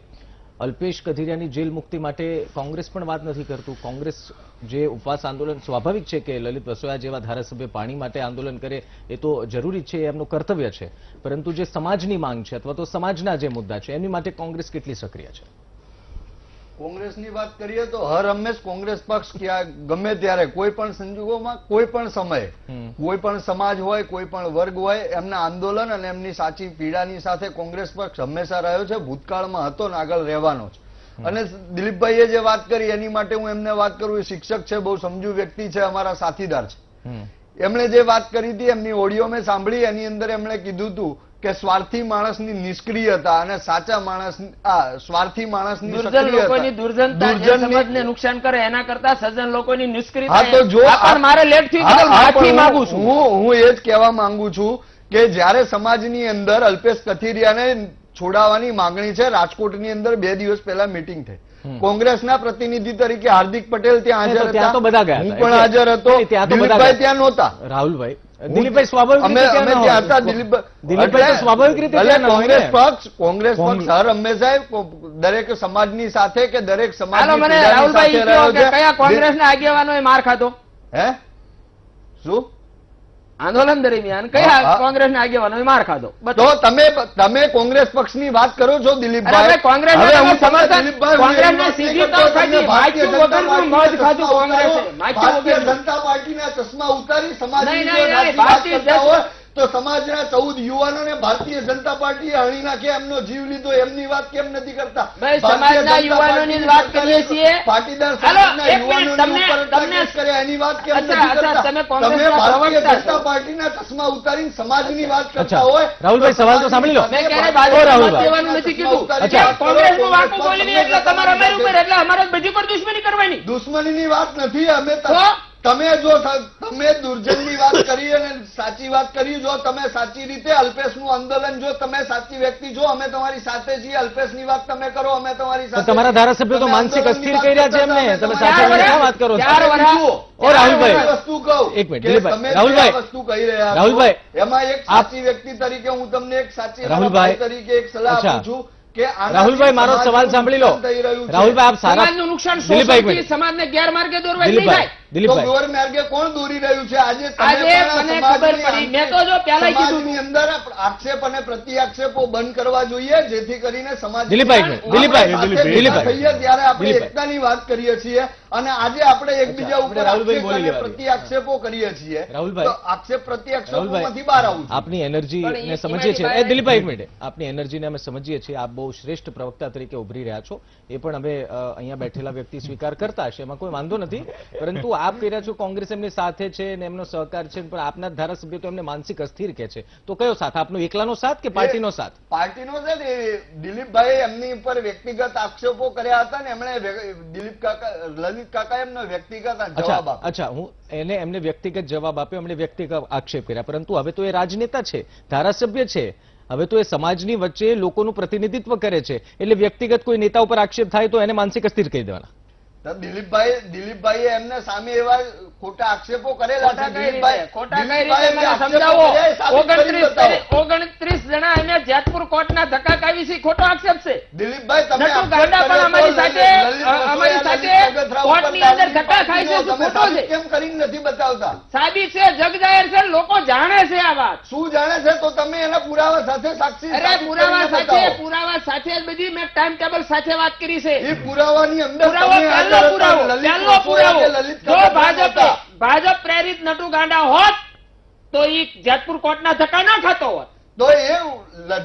અલ્પેશ કધીરિયાની જેલ મુક્તિ માટે કોંગ્રેસ પણ વાત નથી કરતું કોંગ્રેસ જે ઉપવાસ આંદોલન સ્વાભાવિક છે કે લલિત વસોયા જેવા ધારાસભ્ય પાણી માટે આંદોલન કરે એ તો જરૂરી છે એમનું કર્તવ્ય છે પરંતુ જે સમાજની માંગ છે અથવા તો સમાજના જે મુદ્દા છે એની માટે કોંગ્રેસ કેટલી સક્રિય છે કોંગ્રેસની વાત કરીએ તો હર હંમેશ કોંગ્રેસ પક્ષ ક્યાં ગમે ત્યારે કોઈ પણ સંજોગોમાં કોઈ પણ સમયે કોઈ પણ સમાજ હોય કોઈ પણ વર્ગ હોય એમના આંદોલન અને એમની સાચી પીડાની સાથે કોંગ્રેસ પક્ષ હંમેશા રહ્યો છે ભૂતકાળમાં હતો ને આગળ રહેવાનો છે અને દિલીપભાઈએ જે વાત કરી એની માટે હું એમને વાત કરું એ શિક્ષક છે બહુ સમજુ વ્યક્તિ છે અમારા સાથીદાર છે એમણે જે વાત કરી હતી એમની ઓડિયો મેં સાંભળી એની અંદર એમણે કીધું હતું કે સ્વાર્થી માણસની નિષ્ક્રિયતા અને સાચા માણસ સ્વાર્થી માણસની લોકોની દુર્જનતા નુકસાન કરે એના કરતા સજ્જન લોકોની નિષ્ક્રિયતા હું હું એ જ કહેવા માંગુ છું કે જ્યારે સમાજની અંદર અલ્પેશ કથિરિયાને છોડાવવાની માંગણી છે રાજકોટની અંદર બે દિવસ પહેલા મીટિંગ થઈ કોંગ્રેસના પ્રતિનિધિ તરીકે હાર્દિક પટેલ ત્યાં હાજર હતા હું પણ હાજર હતો ત્યાં નહોતા રાહુલભાઈ દિલીપભાઈ સ્વાભાવિક રીતે પક્ષ કોંગ્રેસ પક્ષ હર હંમેશા દરેક સમાજની સાથે કે દરેક સમાજ મને રાહુલભાઈ કયા કોંગ્રેસના આગેવાનોએ માર ખાધો હે શું આંદોલન દરમિયાન કયા કોંગ્રેસ ના આગેવાનો માર ખાધો તો તમે તમે કોંગ્રેસ પક્ષની વાત કરો છો દિલીપભાઈ કોંગ્રેસ ભારતીય જનતા પાર્ટીના ચશ્મા ઉતારી સમાજ તો સમાજના ચૌદ યુવાનોને ભારતીય જનતા પાર્ટીએ હણી નાખે એમનો જીવ લીધો એમની વાત કેમ નથી કરતા સમાજના યુવાનોની વાત કરીએ છીએ પાટીદાર એની વાત કેમ નથી કરતા તમે ભારતીય જનતા પાર્ટીના ચશ્મા ઉતારીને સમાજની વાત કરતા હોય રાહુલભાઈ સવાલ તો સાંભળી લો મેં ક્યારે ભાજપ નથી કીધું અચ્છા કોંગ્રેસનું વાંકું બોલી એટલે તમારા અમારી ઉપર એટલે અમારે બધી પર દુશ્મની કરવાની દુશ્મની ની વાત નથી અમે તમે જો તમે દુર્જનની વાત કરી અને સાચી વાત કરી જો તમે સાચી રીતે અલ્પેશ નું આંદોલન જો તમે સાચી વ્યક્તિ જો અમે તમારી સાથે છીએ ની વાત તમે કરો અમે તમારી સાથે તમારા ધારાસભ્ય તો માનસિક અસ્થિર કરી રહ્યા છે એમને તમે સાચી વાત કરો રાહુલભાઈ વસ્તુ કહું એક મિનિટ તમે રાહુલભાઈ વસ્તુ કહી રહ્યા રાહુલભાઈ એમાં એક સાચી વ્યક્તિ તરીકે હું તમને એક સાચી રાહુલભાઈ તરીકે એક સલાહ આપું છું રાહુલભાઈ મારો સવાલ સાંભળી લો રાહુલભાઈ આપ સારા નુકસાન સમાજને ગેરમાર્ગે દોરવાય નહીં જાય દિલીપભાઈ ગોર છીએ આપની એનર્જી ને સમજીએ છીએ દિલીપભાઈ એક આપની એનર્જીને અમે સમજીએ છીએ આપ બહુ શ્રેષ્ઠ પ્રવક્તા તરીકે ઉભરી રહ્યા છો એ પણ અમે અહીંયા બેઠેલા વ્યક્તિ સ્વીકાર કરતા હશે એમાં કોઈ વાંધો નથી પરંતુ આપ કહી છો કોંગ્રેસ એમની સાથે છે ને એમનો સહકાર છે પણ આપના ધારાસભ્ય તો એમને માનસિક અસ્થિર કે છે તો કયો સાથ આપનો એકલાનો સાથ કે પાર્ટીનો સાથ પાર્ટીનો સાથ એ દિલીપભાઈ એમની ઉપર વ્યક્તિગત આક્ષેપો કર્યા હતા ને એમણે દિલીપ કાકા લલિત કાકા એમનો વ્યક્તિગત જવાબ આપ્યો અચ્છા હું એને એમને વ્યક્તિગત જવાબ આપ્યો એમણે વ્યક્તિગત આક્ષેપ કર્યા પરંતુ હવે તો એ રાજનેતા છે ધારાસભ્ય છે હવે તો એ સમાજની વચ્ચે લોકોનું પ્રતિનિધિત્વ કરે છે એટલે વ્યક્તિગત કોઈ નેતા ઉપર આક્ષેપ થાય તો એને માનસિક અસ્થિર કહી દેવાના દિલીપભાઈ એમને સામે એવા ખોટા આક્ષેપો કરેલા ઓગણત્રીસ જણા અમે જેતપુર કોર્ટ ના ધક્કા કાવી છે ખોટો આક્ષેપ છે કરીને નથી બતાવતા સાબિત છે જગ જાહેર છે લોકો જાણે છે આ વાત શું જાણે છે તો તમે એના પુરાવા સાથે સાક્ષી પુરાવા સાથે પુરાવા સાથે બધી મેં ટાઈમ ટેબલ સાથે વાત કરી છે એ પુરાવાની અંદર પહેલો પુરાવો પહેલો પુરાવો જો ભાજપ ભાજપ પ્રેરિત નટુ ગાંડા હોત તો ઈ જેતપુર કોર્ટના ધક્કા ના ખાતો હોત તો એ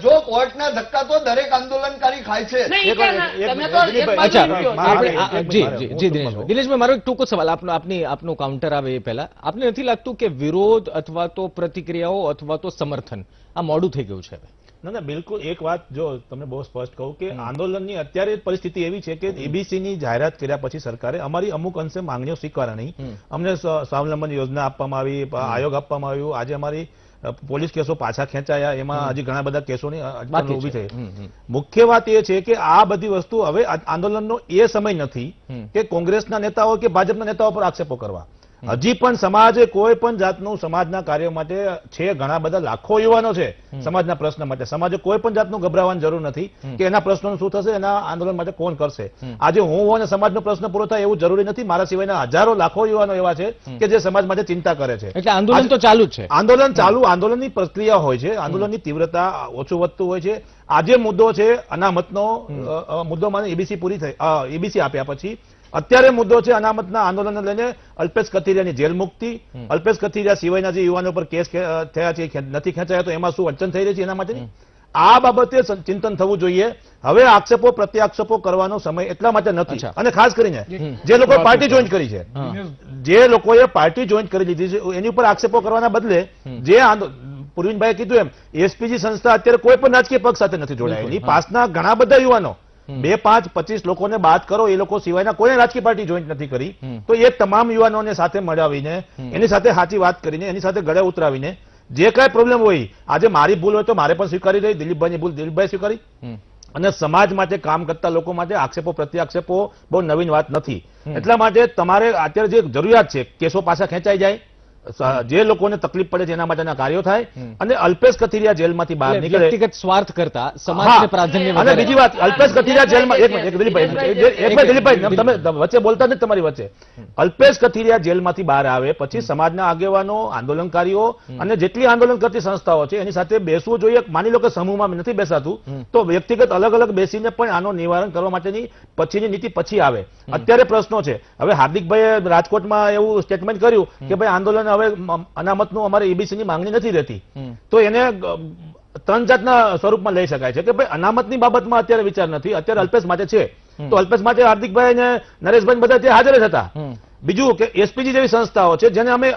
જો કોર્ટના ધક્કા તો દરેક આંદોલનકારી ખાય છે દિનેશભાઈ મારો એક ટૂંકો સવાલ આપનો આપની આપનું કાઉન્ટર આવે એ પહેલા આપને નથી લાગતું કે વિરોધ અથવા તો પ્રતિક્રિયાઓ અથવા તો સમર્થન આ મોડું થઈ ગયું છે ના ના બિલકુલ એક વાત જો તમને બહુ સ્પષ્ટ કહું કે આંદોલનની અત્યારે પરિસ્થિતિ એવી છે કે એબીસીની જાહેરાત કર્યા પછી સરકારે અમારી અમુક અંશે માંગણીઓ સ્વીકારા નહીં અમને સ્વાવલંબન યોજના આપવામાં આવી આયોગ આપવામાં આવ્યું આજે અમારી પોલીસ કેસો પાછા ખેંચાયા એમાં હજી ઘણા બધા કેસોની અટકાયત ઉભી થઈ મુખ્ય વાત એ છે કે આ બધી વસ્તુ હવે આંદોલનનો એ સમય નથી કે કોંગ્રેસના નેતાઓ કે ભાજપના નેતાઓ પર આક્ષેપો કરવા હજી પણ સમાજે કોઈ પણ જાતનું સમાજના કાર્ય માટે છે ઘણા બધા લાખો યુવાનો છે સમાજના પ્રશ્ન માટે સમાજે કોઈ પણ જાતનું ગભરાવાની જરૂર નથી કે એના પ્રશ્નોનું શું થશે એના આંદોલન માટે કોણ કરશે આજે હું હોઉં અને સમાજનો પ્રશ્ન પૂરો થાય એવું જરૂરી નથી મારા સિવાયના હજારો લાખો યુવાનો એવા છે કે જે સમાજ માટે ચિંતા કરે છે એટલે આંદોલન તો ચાલુ છે આંદોલન ચાલુ આંદોલનની પ્રક્રિયા હોય છે આંદોલનની તીવ્રતા ઓછું વધતું હોય છે આજે મુદ્દો છે અનામતનો મુદ્દો મને એબીસી પૂરી થઈ એબીસી આપ્યા પછી અત્યારે મુદ્દો છે અનામતના આંદોલનને લઈને અલ્પેશ કથિરિયાની જેલ મુક્તિ અલ્પેશ કથિરિયા સિવાયના જે યુવાનો પર કેસ થયા છે નથી ખેંચાયા તો એમાં શું અડચણ થઈ રહી છે એના માટેની આ બાબતે ચિંતન થવું જોઈએ હવે આક્ષેપો પ્રત્યાક્ષેપો કરવાનો સમય એટલા માટે નથી અને ખાસ કરીને જે લોકો પાર્ટી જોઈન કરી છે જે લોકોએ પાર્ટી જોઈન કરી લીધી છે એની ઉપર આક્ષેપો કરવાના બદલે જે પૂર્વિનભાઈએ કીધું એમ એસપીજી સંસ્થા અત્યારે કોઈ પણ રાજકીય પક્ષ સાથે નથી જોડાયેલી પાસના ઘણા બધા યુવાનો બે પાંચ પચીસ લોકોને બાદ કરો એ લોકો સિવાયના કોઈ રાજકીય પાર્ટી જોઈન્ટ નથી કરી તો એ તમામ યુવાનોને સાથે મળાવીને એની સાથે સાચી વાત કરીને એની સાથે ગળે ઉતરાવીને જે કઈ પ્રોબ્લેમ હોય આજે મારી ભૂલ હોય તો મારે પણ સ્વીકારી રહી દિલીપભાઈની ભૂલ દિલીપભાઈ સ્વીકારી અને સમાજ માટે કામ કરતા લોકો માટે આક્ષેપો પ્રત્યાક્ષેપો બહુ નવીન વાત નથી એટલા માટે તમારે અત્યારે જે જરૂરિયાત છે કેસો પાછા ખેંચાઈ જાય જે લોકોને તકલીફ પડે તેના માટેના કાર્યો થાય અને અલ્પેશ કથિરિયા જેલમાંથી બહાર નીકળે વ્યક્તિગત સ્વાર્થ કરતા સમાજને પ્રાધાન્ય અને બીજી વાત અલ્પેશ કથિરિયા જેલમાં એક મિનિટ દિલીપભાઈ દિલીપભાઈ તમે વચ્ચે બોલતા નથી તમારી વચ્ચે અલ્પેશ કથિરિયા જેલમાંથી બહાર આવે પછી સમાજના આગેવાનો આંદોલનકારીઓ અને જેટલી આંદોલન કરતી સંસ્થાઓ છે એની સાથે બેસવું જોઈએ માની લો કે સમૂહમાં નથી બેસાતું તો વ્યક્તિગત અલગ અલગ બેસીને પણ આનો નિવારણ કરવા માટેની પછીની નીતિ પછી આવે અત્યારે પ્રશ્નો છે હવે હાર્દિકભાઈએ રાજકોટમાં એવું સ્ટેટમેન્ટ કર્યું કે ભાઈ આંદોલન હવે અનામતનું અમારે એબીસીની માંગણી નથી રહેતી તો એને ત્રણ જાતના સ્વરૂપમાં લઈ શકાય છે કે ભાઈ અનામતની બાબતમાં અત્યારે વિચાર નથી અત્યારે અલ્પેશ માટે છે તો અલ્પેશ માટે હાર્દિકભાઈ અને નરેશભાઈ બધા ત્યાં હાજર જ હતા બીજું કે એસપીજી જેવી સંસ્થાઓ છે જેને અમે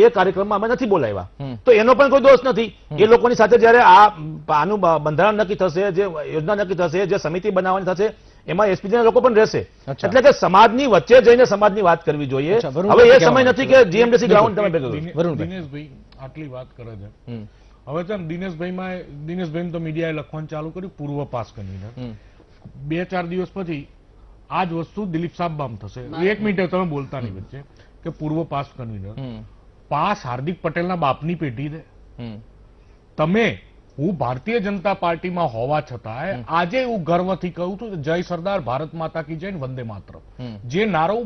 એ કાર્યક્રમમાં અમે નથી બોલાવ્યા તો એનો પણ કોઈ દોષ નથી એ લોકોની સાથે જયારે આ આનું બંધારણ નક્કી થશે જે યોજના નક્કી થશે જે સમિતિ બનાવવાની થશે એમાં એસપીજીના લોકો પણ રહેશે એટલે કે સમાજની વચ્ચે જઈને સમાજની વાત કરવી જોઈએ હવે એ સમય નથી કે જીએમડીસી ગ્રાઉન્ડ તમે ભેગું દિનેશભાઈ આટલી વાત કરે છે હવે છે ને દિનેશભાઈમાં દિનેશભાઈ તો મીડિયાએ લખવાનું ચાલુ કર્યું પૂર્વ પાસ કન્વીનર બે ચાર દિવસ પછી આ જ વસ્તુ દિલીપ સાહેબ થશે એક મિનિટ તમે બોલતા નહીં વચ્ચે કે પૂર્વ પાસ કન્વીનર પાસ હાર્દિક પટેલના બાપની પેઢી છે તમે હું ભારતીય જનતા પાર્ટીમાં હોવા છતાં આજે હું ગર્વથી કહું છું જય સરદાર ભારત માતા કી જય વંદે માત્ર જે નારો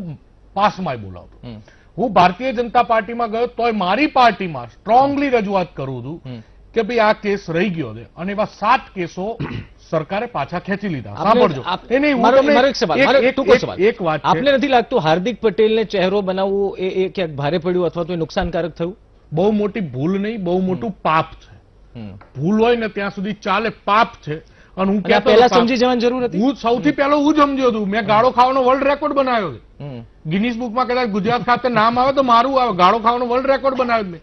પાસમાં બોલાવતો હું ભારતીય જનતા પાર્ટીમાં ગયો તોય મારી પાર્ટીમાં સ્ટ્રોંગલી રજૂઆત કરું છું કે ભાઈ આ કેસ રહી ગયો છે અને એવા સાત કેસો સરકારે પાછા ખેંચી લીધા સાંભળજો એક વાત આપને નથી લાગતું હાર્દિક પટેલને ચહેરો બનાવવો એ ક્યાંક ભારે પડ્યું અથવા તો નુકસાનકારક થયું બહુ મોટી ભૂલ નહીં બહુ મોટું પાપ છે ભૂલ હોય ને ત્યાં સુધી ચાલે પાપ છે અને હું ક્યાં પહેલા સમજી જવાની જરૂર હતી હું સૌથી પહેલો હું સમજ્યો હતો મેં ગાળો ખાવાનો વર્લ્ડ રેકોર્ડ બનાવ્યો છે ગિનિસ બુકમાં કદાચ ગુજરાત ખાતે નામ આવે તો મારું આવે ગાળો ખાવાનો વર્લ્ડ રેકોર્ડ બનાવ્યો મેં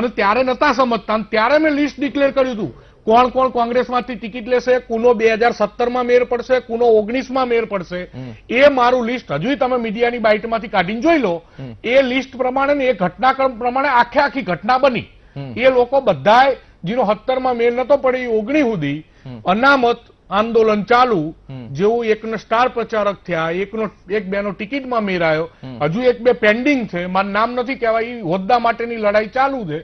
અને ત્યારે નતા સમજતા ત્યારે મેં લિસ્ટ ડિક્લેર કર્યું હતું કોણ કોણ કોંગ્રેસમાંથી ટિકિટ લેશે કુનો બે હજાર સત્તરમાં મેર પડશે કુનો ઓગણીસમાં મેર પડશે એ મારું લિસ્ટ હજુ તમે મીડિયાની બાઇટમાંથી કાઢીને જોઈ લો એ લિસ્ટ પ્રમાણે ને એ ઘટનાક્રમ પ્રમાણે આખે આખી ઘટના બની એ લોકો બધાય જીનો સત્તરમાં મેળ નતો પડી ઓગણી સુધી અનામત આંદોલન ચાલુ જેવું એકનો સ્ટાર પ્રચારક થયા એકનો એક બેનો ટિકિટમાં મેરાયો હજુ એક બે પેન્ડિંગ છે મારું નામ નથી કહેવાય એ હોદ્દા માટેની લડાઈ ચાલુ છે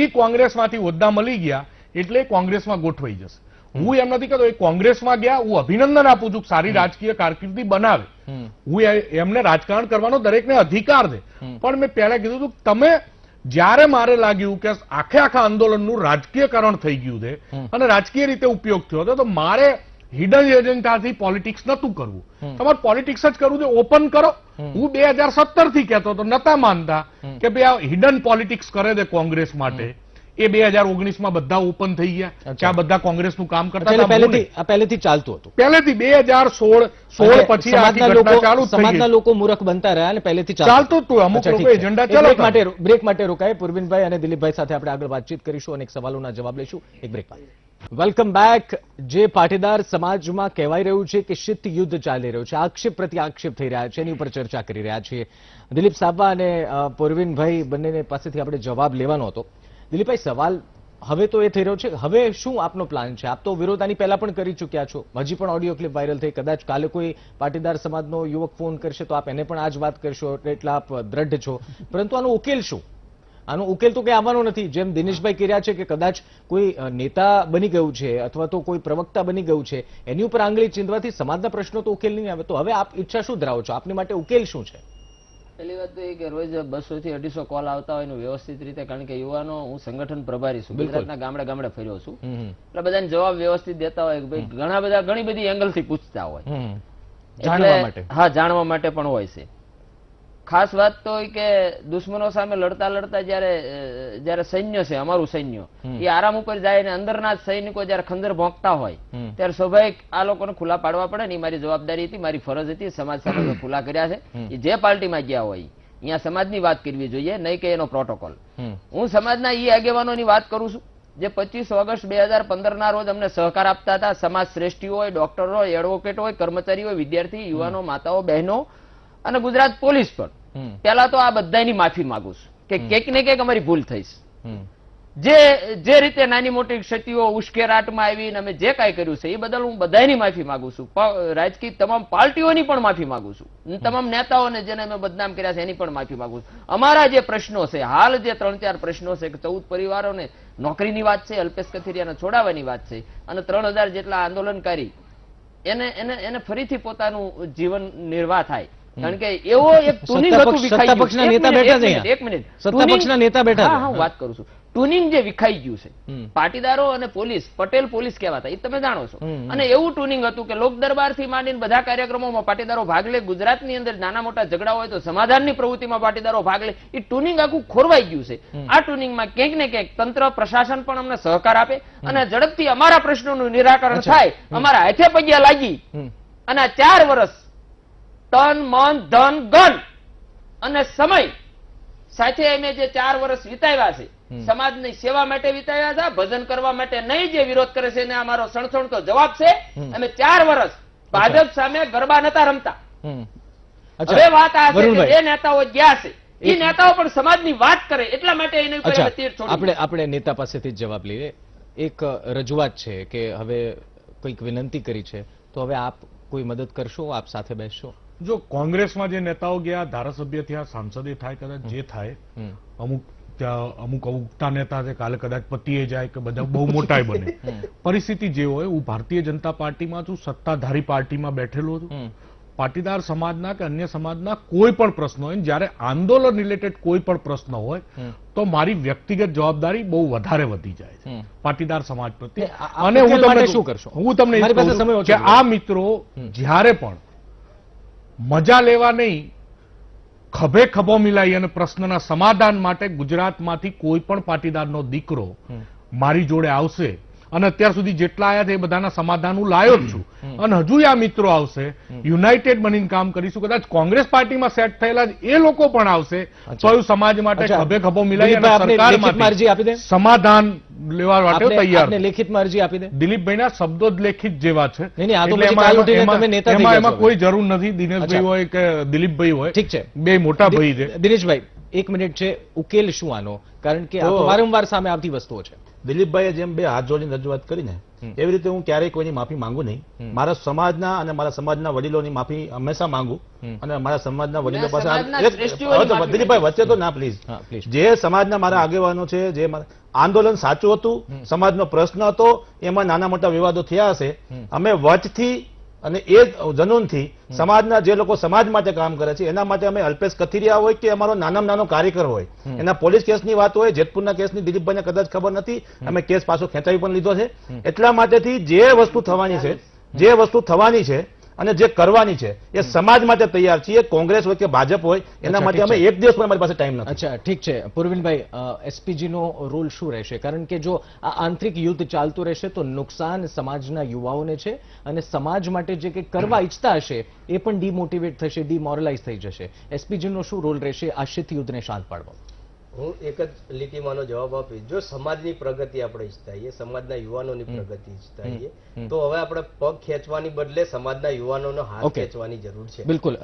એ કોંગ્રેસમાંથી હોદ્દા મળી ગયા એટલે કોંગ્રેસમાં ગોઠવાઈ જશે હું એમ નથી કહેતો એ કોંગ્રેસમાં ગયા હું અભિનંદન આપું છું સારી રાજકીય કારકિર્દી બનાવે હું એમને રાજકારણ કરવાનો દરેકને અધિકાર છે પણ મેં પહેલા કીધું હતું તમે જ્યારે મારે લાગ્યું કે આખે આખા આંદોલનનું રાજકીયકરણ થઈ ગયું છે અને રાજકીય રીતે ઉપયોગ થયો હતો તો મારે હિડન એજન્ટાથી પોલિટિક્સ નતું કરવું તમારે પોલિટિક્સ જ કરવું છે ઓપન કરો હું બે હજાર સત્તરથી કહેતો હતો નતા માનતા કે ભાઈ આ હિડન પોલિટિક્સ કરે છે કોંગ્રેસ માટે એ બે હજાર ઓગણીસમાં બધા ઓપન થઈ ગયા કે આ બધા કોંગ્રેસનું કામ કરતા પહેલેથી પહેલેથી ચાલતું હતું પહેલેથી બે હજાર સોળ સોળ પછી ચાલુ સમાજના લોકો મૂરખ બનતા રહ્યા અને પહેલેથી ચાલતું હતું અમુક લોકો એજન્ડા ચાલુ માટે બ્રેક માટે રોકાય પૂર્વિનભાઈ અને દિલીપભાઈ સાથે આપણે આગળ વાતચીત કરીશું અને સવાલોના જવાબ લઈશું એક બ્રેક બાદ વેલકમ બેક જે પાટીદાર સમાજમાં કહેવાય રહ્યું છે કે શિત યુદ્ધ ચાલી રહ્યું છે આક્ષેપ પ્રતિ આક્ષેપ થઈ રહ્યા છે એની ઉપર ચર્ચા કરી રહ્યા છીએ દિલીપ સાબા અને પૂર્વિનભાઈ બંનેને પાસેથી આપણે જવાબ લેવાનો હતો દિલીપભાઈ સવાલ હવે તો એ થઈ રહ્યો છે હવે શું આપનો પ્લાન છે આપ તો વિરોધાની આની પહેલા પણ કરી ચૂક્યા છો હજી પણ ઓડિયો ક્લિપ વાયરલ થઈ કદાચ કાલે કોઈ પાટીદાર સમાજનો યુવક ફોન કરશે તો આપ એને પણ આજ વાત કરશો એટલા આપ દ્રઢ છો પરંતુ આનો ઉકેલ શું આનો ઉકેલ તો કંઈ આવવાનો નથી જેમ દિનેશભાઈ કહી છે કે કદાચ કોઈ નેતા બની ગયું છે અથવા તો કોઈ પ્રવક્તા બની ગયું છે એની ઉપર આંગળી ચીંધવાથી સમાજના પ્રશ્નો તો ઉકેલ નહીં આવે તો હવે આપ ઈચ્છા શું ધરાવો છો આપની માટે ઉકેલ શું છે પહેલી વાત એ કે રોજ બસો થી અઢીસો કોલ આવતા હોય વ્યવસ્થિત રીતે કારણ કે યુવાનો હું સંગઠન પ્રભારી છું ગુજરાતના ગામડે ગામડે ફર્યો છું એટલે બધાને જવાબ વ્યવસ્થિત દેતા હોય ભાઈ ઘણા બધા ઘણી બધી એંગલ થી પૂછતા હોય એટલે હા જાણવા માટે પણ હોય છે ખાસ વાત તો કે દુશ્મનો સામે લડતા લડતા જયારે જયારે સૈન્ય છે અમારું સૈન્ય એ આરામ ઉપર જાય અને અંદરના સૈનિકો જયારે ખંદર ભોંકતા હોય ત્યારે સ્વાભાવિક આ લોકોને ખુલ્લા પાડવા પડે ને એ મારી જવાબદારી હતી મારી ફરજ હતી સમાજ સામે ખુલ્લા કર્યા છે એ જે પાર્ટીમાં ગયા હોય અહીંયા સમાજની વાત કરવી જોઈએ નહીં કે એનો પ્રોટોકોલ હું સમાજના એ આગેવાનોની વાત કરું છું જે પચીસ ઓગસ્ટ બે હજાર પંદર ના રોજ અમને સહકાર આપતા હતા સમાજ શ્રેષ્ઠી હોય ડોક્ટર હોય એડવોકેટ હોય કર્મચારી હોય વિદ્યાર્થી યુવાનો માતાઓ બહેનો અને ગુજરાત પોલીસ પણ પેલા તો આ બધાની માફી માંગુ છું કે કેક ને કેક અમારી ભૂલ થઈશ જે જે રીતે નાની મોટી ક્ષતિઓ ઉશ્કેરાટમાં આવીને અમે જે કાંઈ કર્યું છે એ બદલ હું બધાની માફી માંગુ છું રાજકીય તમામ પાર્ટીઓની પણ માફી માંગુ છું તમામ નેતાઓને જેને અમે બદનામ કર્યા છે એની પણ માફી માંગુ છું અમારા જે પ્રશ્નો છે હાલ જે ત્રણ ચાર પ્રશ્નો છે કે ચૌદ પરિવારોને નોકરીની વાત છે અલ્પેશ કથિરિયાને છોડાવવાની વાત છે અને ત્રણ જેટલા આંદોલનકારી એને એને એને ફરીથી પોતાનું જીવન નિર્વાહ થાય કારણ કે એવો એક ટુનિંગ હતું વિખાઈ પક્ષના નેતા બેઠા છે એક મિનિટ સત્તા પક્ષના નેતા બેઠા હા હું વાત કરું છું ટુનિંગ જે વિખાઈ ગયું છે પાટીદારો અને પોલીસ પટેલ પોલીસ કહેવાતા એ તમે જાણો છો અને એવું ટુનિંગ હતું કે લોક દરબાર થી માંડીને બધા કાર્યક્રમોમાં પાટીદારો ભાગ લે ગુજરાતની અંદર નાના મોટા ઝઘડા હોય તો સમાધાનની પ્રવૃત્તિમાં પાટીદારો ભાગ લે એ ટુનિંગ આખું ખોરવાઈ ગયું છે આ ટુનિંગમાં ક્યાંક ને ક્યાંક તંત્ર પ્રશાસન પણ અમને સહકાર આપે અને ઝડપથી અમારા પ્રશ્નોનું નિરાકરણ થાય અમારા હાથે પગ્યા લાગી અને ચાર વર્ષ તન મન ધન ગન અને સમય સાથે અમે જે ચાર વર્ષ વિતાવ્યા છે સમાજની સેવા માટે વિતાવ્યા હતા ભજન કરવા માટે નહીં જે વિરોધ કરે છે એને અમારો સણસણતો જવાબ છે અમે ચાર વર્ષ ભાજપ સામે ગરબા નતા રમતા હવે વાત આ છે કે નેતાઓ ગયા છે એ નેતાઓ પણ સમાજની વાત કરે એટલા માટે એને આપણે આપણે નેતા પાસેથી જવાબ લઈએ એક રજૂઆત છે કે હવે કોઈક વિનંતી કરી છે તો હવે આપ કોઈ મદદ કરશો આપ સાથે બેસશો જો કોંગ્રેસમાં જે નેતાઓ ગયા ધારાસભ્ય થયા સાંસદે થાય કદાચ જે થાય અમુક અમુક અમુકતા નેતા છે કાલે કદાચ પતિએ જાય કે બધા બહુ મોટાય બને પરિસ્થિતિ જે હોય હું ભારતીય જનતા પાર્ટીમાં છું સત્તાધારી પાર્ટીમાં બેઠેલો છું પાટીદાર સમાજના કે અન્ય સમાજના કોઈ પણ પ્રશ્ન હોય જયારે આંદોલન રિલેટેડ કોઈ પણ પ્રશ્ન હોય તો મારી વ્યક્તિગત જવાબદારી બહુ વધારે વધી જાય છે પાટીદાર સમાજ પ્રત્યે અને હું તમને શું કરશો હું તમને કે આ મિત્રો જ્યારે પણ મજા લેવા નહીં ખભે ખભો મિલાઈ અને પ્રશ્નના સમાધાન માટે ગુજરાતમાંથી કોઈ પણ પાટીદારનો દીકરો મારી જોડે આવશે અને અત્યાર સુધી જેટલા આયા છે એ બધાના સમાધાન હું લાયો જ છું અને હજુ આ મિત્રો આવશે યુનાઇટેડ બનીને કામ કરીશું કદાચ કોંગ્રેસ પાર્ટીમાં સેટ થયેલા એ લોકો પણ આવશે સમાજ માટે ખભે ખભો મિલાઈ અને સરકાર સમાધાન લેવા માટે તૈયાર રજૂઆત કરીને એવી રીતે હું ક્યારેય કોઈની માફી માંગુ નહીં મારા સમાજના અને મારા સમાજના વડીલોની માફી હંમેશા માંગુ અને મારા સમાજના વડીલો પાસે દિલીપભાઈ વચ્ચે તો ના પ્લીઝ જે સમાજના મારા આગેવાનો છે જે મારા આંદોલન સાચું હતું સમાજનો પ્રશ્ન હતો એમાં નાના મોટા વિવાદો થયા હશે અમે વચથી અને એ જનૂનથી સમાજના જે લોકો સમાજ માટે કામ કરે છે એના માટે અમે અલ્પેશ કથિરિયા હોય કે અમારો નાનામાં નાનો કાર્યકર હોય એના પોલીસ કેસની વાત હોય જેતપુરના કેસની દિલીપભાઈને કદાચ ખબર નથી અમે કેસ પાછો ખેંચાવી પણ લીધો છે એટલા માટેથી જે વસ્તુ થવાની છે જે વસ્તુ થવાની છે અને જે કરવાની છે એ સમાજ માટે તૈયાર છીએ કોંગ્રેસ હોય કે ભાજપ હોય એના માટે અમે એક દિવસ પણ અમારી પાસે ટાઈમ નથી અચ્છા ઠીક છે પૂર્વિનભાઈ એસપીજીનો રોલ શું રહેશે કારણ કે જો આ આંતરિક યુદ્ધ ચાલતું રહેશે તો નુકસાન સમાજના યુવાઓને છે અને સમાજ માટે જે કંઈક કરવા ઈચ્છતા હશે એ પણ ડીમોટિવેટ થશે ડિમોરલાઇઝ થઈ જશે એસપીજીનો શું રોલ રહેશે આ શીત યુદ્ધને શાંત પાડવા હું એક જ લીટીમાંનો જવાબ આપીશ જો સમાજની પ્રગતિ આપણે ઈચ્છતા હોઈએ સમાજના યુવાનોની પ્રગતિ ઈચ્છતા હોઈએ તો હવે આપણે પગ ખેંચવાની બદલે સમાજના યુવાનોનો હાથ ખેંચવાની જરૂર છે બિલકુલ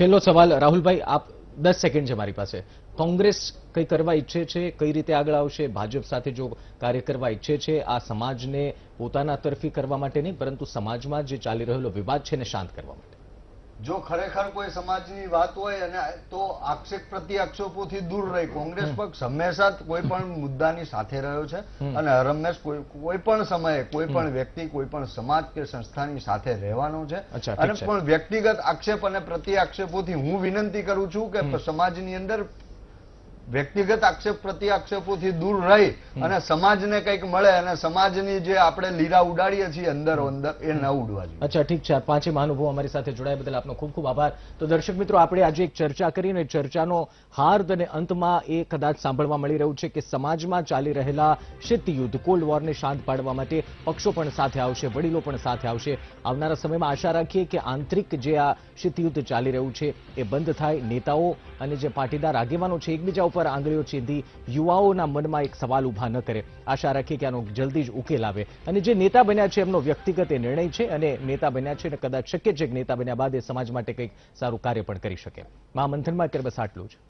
છેલ્લો સવાલ રાહુલભાઈ આપ દસ સેકન્ડ છે મારી પાસે કોંગ્રેસ કઈ કરવા ઈચ્છે છે કઈ રીતે આગળ આવશે ભાજપ સાથે જો કાર્ય કરવા ઈચ્છે છે આ સમાજને પોતાના તરફી કરવા માટે નહીં પરંતુ સમાજમાં જે ચાલી રહેલો વિવાદ છે એને શાંત કરવા માટે જો ખરેખર કોઈ સમાજની વાત હોય અને તો આક્ષેપ પ્રતિ આક્ષેપોથી દૂર રહી કોંગ્રેસ પક્ષ હંમેશા કોઈ પણ મુદ્દાની સાથે રહ્યો છે અને હંમેશ કોઈ પણ સમયે કોઈ પણ વ્યક્તિ કોઈ પણ સમાજ કે સંસ્થાની સાથે રહેવાનો છે અને પણ વ્યક્તિગત આક્ષેપ અને પ્રતિ આક્ષેપોથી હું વિનંતી કરું છું કે સમાજની અંદર વ્યક્તિગત આક્ષેપ પ્રતિ આક્ષેપોથી દૂર રહી અને સમાજને કંઈક મળે અને સમાજની જે આપણે લીરા ઉડાડીએ છીએ અંદર અંદર એ ન ઉડવા જોઈએ અચ્છા ઠીક છે પાંચે મહાનુભાવ અમારી સાથે જોડાયા બદલ આપનો ખૂબ ખૂબ આભાર તો દર્શક મિત્રો આપણે આજે એક ચર્ચા કરીને ચર્ચાનો હાર્દ અને અંતમાં એ કદાચ સાંભળવા મળી રહ્યું છે કે સમાજમાં ચાલી રહેલા શીતયુદ્ધ કોલ્ડ વોરને શાંત પાડવા માટે પક્ષો પણ સાથે આવશે વડીલો પણ સાથે આવશે આવનારા સમયમાં આશા રાખીએ કે આંતરિક જે આ યુદ્ધ ચાલી રહ્યું છે એ બંધ થાય નેતાઓ અને જે પાટીદાર આગેવાનો છે એકબીજા પર આંગળીઓ ચીંધી યુવાઓના મનમાં એક સવાલ ઉભા ન કરે આશા રાખીએ કે આનો જલ્દી જ ઉકેલ આવે અને જે નેતા બન્યા છે એમનો વ્યક્તિગત એ નિર્ણય છે અને નેતા બન્યા છે અને કદાચ શક્ય છે કે નેતા બન્યા બાદ એ સમાજ માટે કંઈક સારું કાર્ય પણ કરી શકે મહામંથનમાં કે બસ આટલું જ